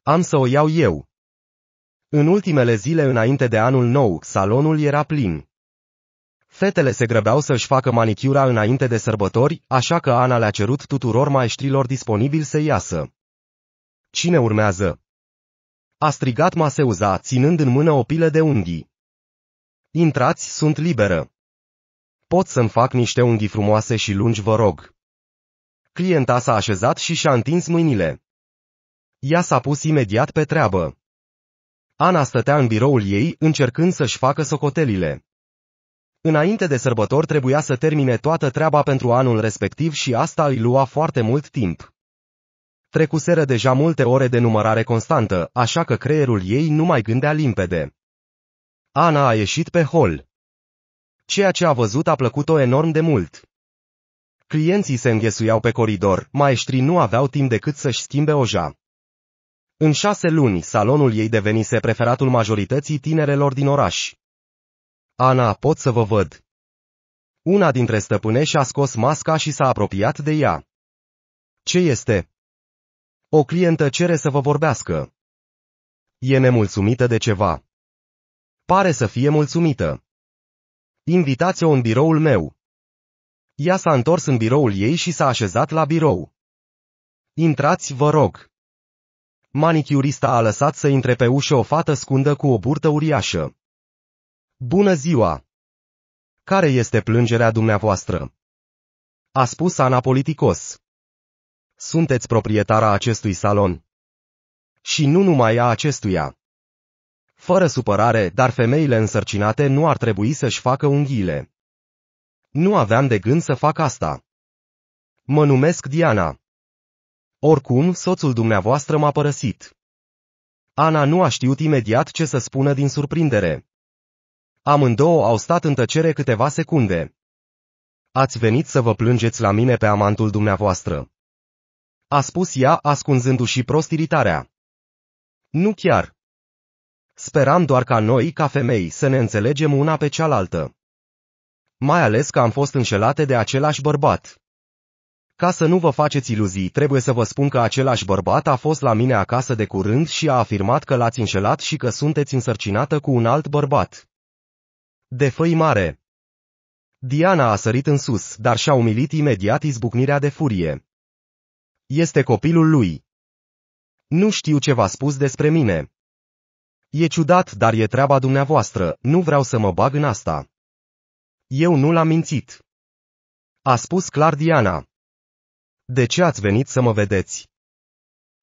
Am să o iau eu. În ultimele zile înainte de anul nou, salonul era plin. Fetele se grăbeau să-și facă manicura înainte de sărbători, așa că Ana le-a cerut tuturor maestrilor disponibili să iasă. Cine urmează? A strigat Maseuza, ținând în mână o pilă de unghii. Intrați, sunt liberă. Pot să-mi fac niște unghii frumoase și lungi, vă rog. Clienta s-a așezat și și-a întins mâinile. Ea s-a pus imediat pe treabă. Ana stătea în biroul ei, încercând să-și facă socotelile. Înainte de sărbători trebuia să termine toată treaba pentru anul respectiv și asta îi lua foarte mult timp. Trecuseră deja multe ore de numărare constantă, așa că creierul ei nu mai gândea limpede. Ana a ieșit pe hol. Ceea ce a văzut a plăcut-o enorm de mult. Clienții se înghesuiau pe coridor, maestrii nu aveau timp decât să-și schimbe oja. În șase luni, salonul ei devenise preferatul majorității tinerelor din oraș. Ana, pot să vă văd. Una dintre stăpânești a scos masca și s-a apropiat de ea. Ce este? O clientă cere să vă vorbească. E nemulțumită de ceva. Pare să fie mulțumită. Invitați-o în biroul meu. Ea s-a întors în biroul ei și s-a așezat la birou. Intrați, vă rog. Manicurista a lăsat să intre pe ușă o fată scundă cu o burtă uriașă. Bună ziua! Care este plângerea dumneavoastră? A spus Ana politicos. Sunteți proprietara acestui salon. Și nu numai a acestuia fără supărare, dar femeile însărcinate nu ar trebui să-și facă unghiile. Nu aveam de gând să fac asta. Mă numesc Diana. Oricum, soțul dumneavoastră m-a părăsit. Ana nu a știut imediat ce să spună din surprindere. Amândouă au stat în tăcere câteva secunde. Ați venit să vă plângeți la mine pe amantul dumneavoastră. A spus ea, ascunzându-și prost iritarea. Nu chiar. Speram doar ca noi, ca femei, să ne înțelegem una pe cealaltă. Mai ales că am fost înșelate de același bărbat. Ca să nu vă faceți iluzii, trebuie să vă spun că același bărbat a fost la mine acasă de curând și a afirmat că l-ați înșelat și că sunteți însărcinată cu un alt bărbat. De făi mare. Diana a sărit în sus, dar și-a umilit imediat izbucnirea de furie. Este copilul lui. Nu știu ce v-a spus despre mine. E ciudat, dar e treaba dumneavoastră, nu vreau să mă bag în asta. Eu nu l-am mințit. A spus clar Diana. De ce ați venit să mă vedeți?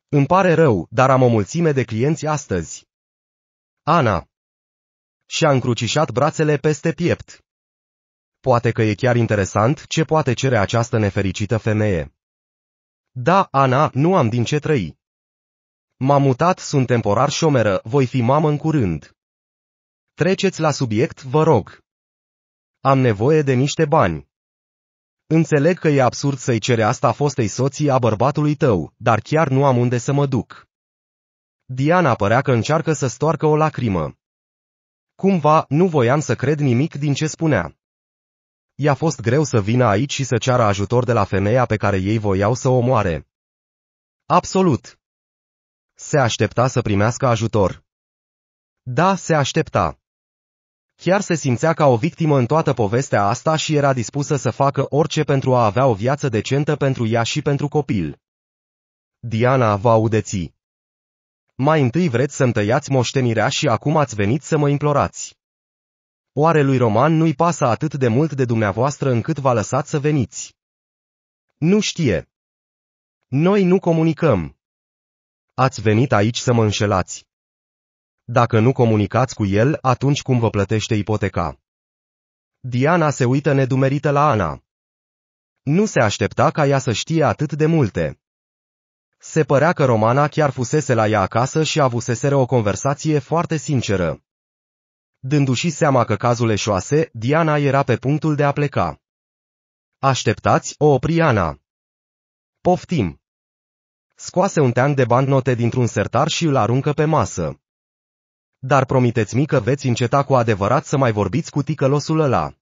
Îmi pare rău, dar am o mulțime de clienți astăzi. Ana. Și-a încrucișat brațele peste piept. Poate că e chiar interesant ce poate cere această nefericită femeie. Da, Ana, nu am din ce trăi. M-am mutat, sunt temporar șomeră, voi fi mamă în curând. Treceți la subiect, vă rog. Am nevoie de niște bani. Înțeleg că e absurd să-i cere asta fostei soții a bărbatului tău, dar chiar nu am unde să mă duc. Diana părea că încearcă să stoarcă o lacrimă. Cumva, nu voiam să cred nimic din ce spunea. I-a fost greu să vină aici și să ceară ajutor de la femeia pe care ei voiau să o moare. Absolut se aștepta să primească ajutor. Da, se aștepta. Chiar se simțea ca o victimă în toată povestea asta și era dispusă să facă orice pentru a avea o viață decentă pentru ea și pentru copil. Diana va audeți. Mai întâi vreți să-mi tăiați moștenirea și acum ați venit să mă implorați. Oare lui Roman nu-i pasă atât de mult de dumneavoastră încât v-a lăsat să veniți? Nu știe. Noi nu comunicăm. Ați venit aici să mă înșelați. Dacă nu comunicați cu el, atunci cum vă plătește ipoteca? Diana se uită nedumerită la Ana. Nu se aștepta ca ea să știe atât de multe. Se părea că Romana chiar fusese la ea acasă și avuseseră o conversație foarte sinceră. Dându-și seama că cazul eșoase, Diana era pe punctul de a pleca. Așteptați, o opri Ana. Poftim. Scoase un tean de bannote dintr-un sertar și îl aruncă pe masă. Dar promiteți-mi că veți înceta cu adevărat să mai vorbiți cu ticălosul ăla.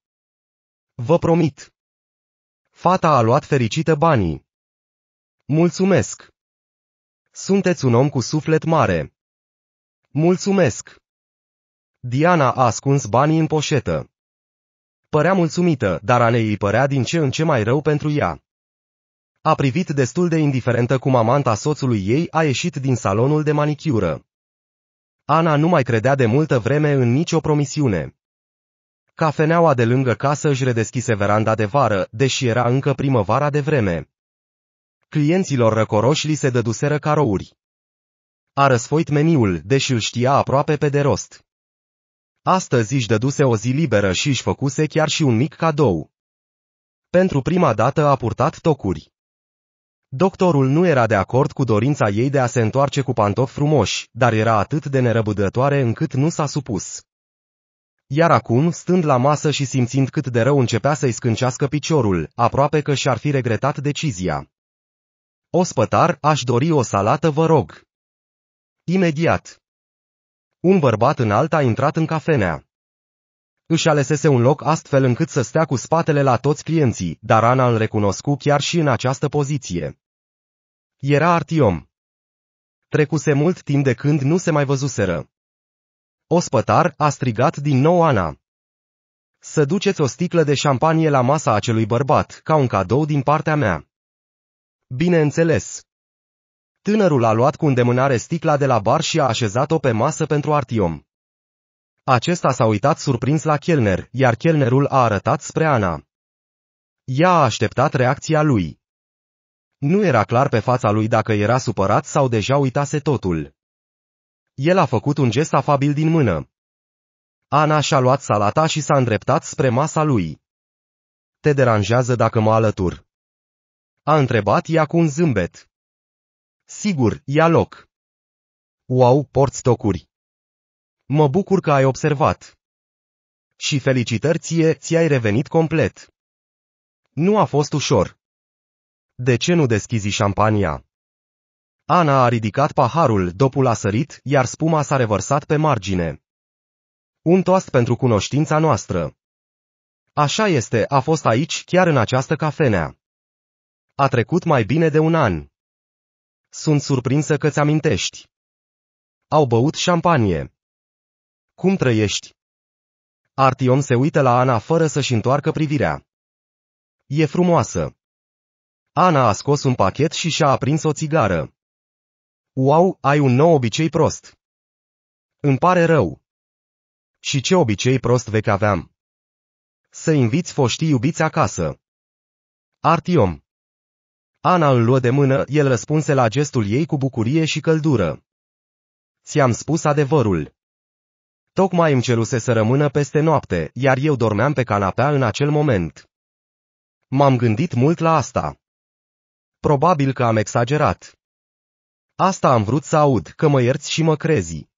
Vă promit. Fata a luat fericită banii. Mulțumesc. Sunteți un om cu suflet mare. Mulțumesc. Diana a ascuns banii în poșetă. Părea mulțumită, dar Anei îi părea din ce în ce mai rău pentru ea. A privit destul de indiferentă cum amanta soțului ei a ieșit din salonul de manicură. Ana nu mai credea de multă vreme în nicio promisiune. Cafeneaua de lângă casă își redeschise veranda de vară, deși era încă primăvara de vreme. Clienților răcoroși li se dăduseră carouri. A răsfoit meniul, deși îl știa aproape pe de rost. Astăzi își dăduse o zi liberă și își făcuse chiar și un mic cadou. Pentru prima dată a purtat tocuri. Doctorul nu era de acord cu dorința ei de a se întoarce cu pantofi frumoși, dar era atât de nerăbdătoare încât nu s-a supus. Iar acum, stând la masă și simțind cât de rău începea să-i scâncească piciorul, aproape că și-ar fi regretat decizia. Ospătar, aș dori o salată, vă rog. Imediat. Un bărbat înalt a intrat în cafenea. Își alesese un loc astfel încât să stea cu spatele la toți clienții, dar Ana îl recunoscu chiar și în această poziție. Era Artiom. Trecuse mult timp de când nu se mai văzuseră. Ospătar a strigat din nou Ana. Să duceți o sticlă de șampanie la masa acelui bărbat, ca un cadou din partea mea. Bineînțeles. Tânărul a luat cu îndemânare sticla de la bar și a așezat-o pe masă pentru Artiom. Acesta s-a uitat surprins la chelner, iar chelnerul a arătat spre Ana. Ea a așteptat reacția lui. Nu era clar pe fața lui dacă era supărat sau deja uitase totul. El a făcut un gest afabil din mână. Ana și-a luat salata și s-a îndreptat spre masa lui. Te deranjează dacă mă alătur? A întrebat ea cu un zâmbet. Sigur, ia loc. Wow, porți tocuri. Mă bucur că ai observat. Și felicitări ție, ți-ai revenit complet. Nu a fost ușor. De ce nu deschizi șampania? Ana a ridicat paharul, dopul a sărit, iar spuma s-a revărsat pe margine. Un toast pentru cunoștința noastră. Așa este, a fost aici, chiar în această cafenea. A trecut mai bine de un an. Sunt surprinsă că-ți amintești. Au băut șampanie. Cum trăiești? Artiom se uită la Ana fără să-și întoarcă privirea. E frumoasă. Ana a scos un pachet și și-a aprins o țigară. Wow, ai un nou obicei prost. Îmi pare rău. Și ce obicei prost vechi aveam? Să inviți foștii iubiți acasă. Artiom. Ana îl luă de mână, el răspunse la gestul ei cu bucurie și căldură. Ți-am spus adevărul. Tocmai îmi ceruse să rămână peste noapte, iar eu dormeam pe canapea în acel moment. M-am gândit mult la asta. Probabil că am exagerat. Asta am vrut să aud, că mă ierți și mă crezi.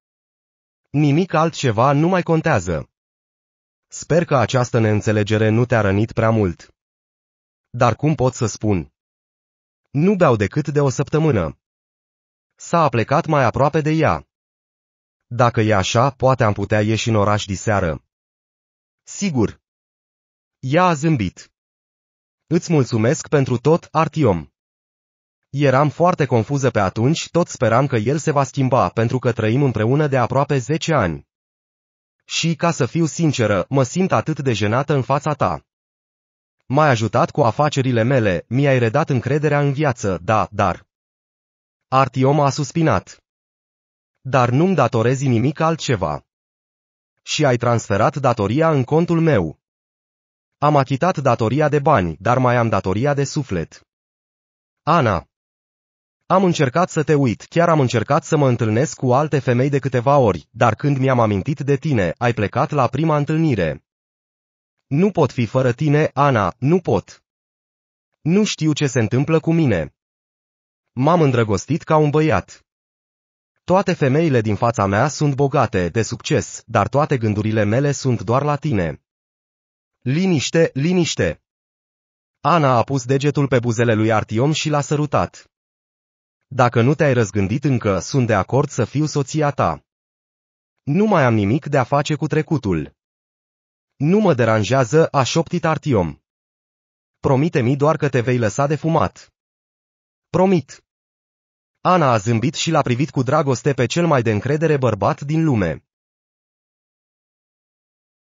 Nimic altceva nu mai contează. Sper că această neînțelegere nu te-a rănit prea mult. Dar cum pot să spun? Nu beau decât de o săptămână. S-a aplecat mai aproape de ea. Dacă e așa, poate am putea ieși în oraș diseară. Sigur. Ea a zâmbit. Îți mulțumesc pentru tot, Artiom. Eram foarte confuză pe atunci, tot speram că el se va schimba pentru că trăim împreună de aproape 10 ani. Și, ca să fiu sinceră, mă simt atât de jenată în fața ta. M-ai ajutat cu afacerile mele, mi-ai redat încrederea în viață, da, dar... Artiom a suspinat. Dar nu-mi datorezi nimic altceva. Și ai transferat datoria în contul meu. Am achitat datoria de bani, dar mai am datoria de suflet. Ana. Am încercat să te uit, chiar am încercat să mă întâlnesc cu alte femei de câteva ori, dar când mi-am amintit de tine, ai plecat la prima întâlnire. Nu pot fi fără tine, Ana, nu pot. Nu știu ce se întâmplă cu mine. M-am îndrăgostit ca un băiat. Toate femeile din fața mea sunt bogate, de succes, dar toate gândurile mele sunt doar la tine. Liniște, liniște! Ana a pus degetul pe buzele lui Artiom și l-a sărutat. Dacă nu te-ai răzgândit încă, sunt de acord să fiu soția ta. Nu mai am nimic de a face cu trecutul. Nu mă deranjează, a șoptit Artiom. Promite-mi doar că te vei lăsa de fumat. Promit. Ana a zâmbit și l-a privit cu dragoste pe cel mai de încredere bărbat din lume.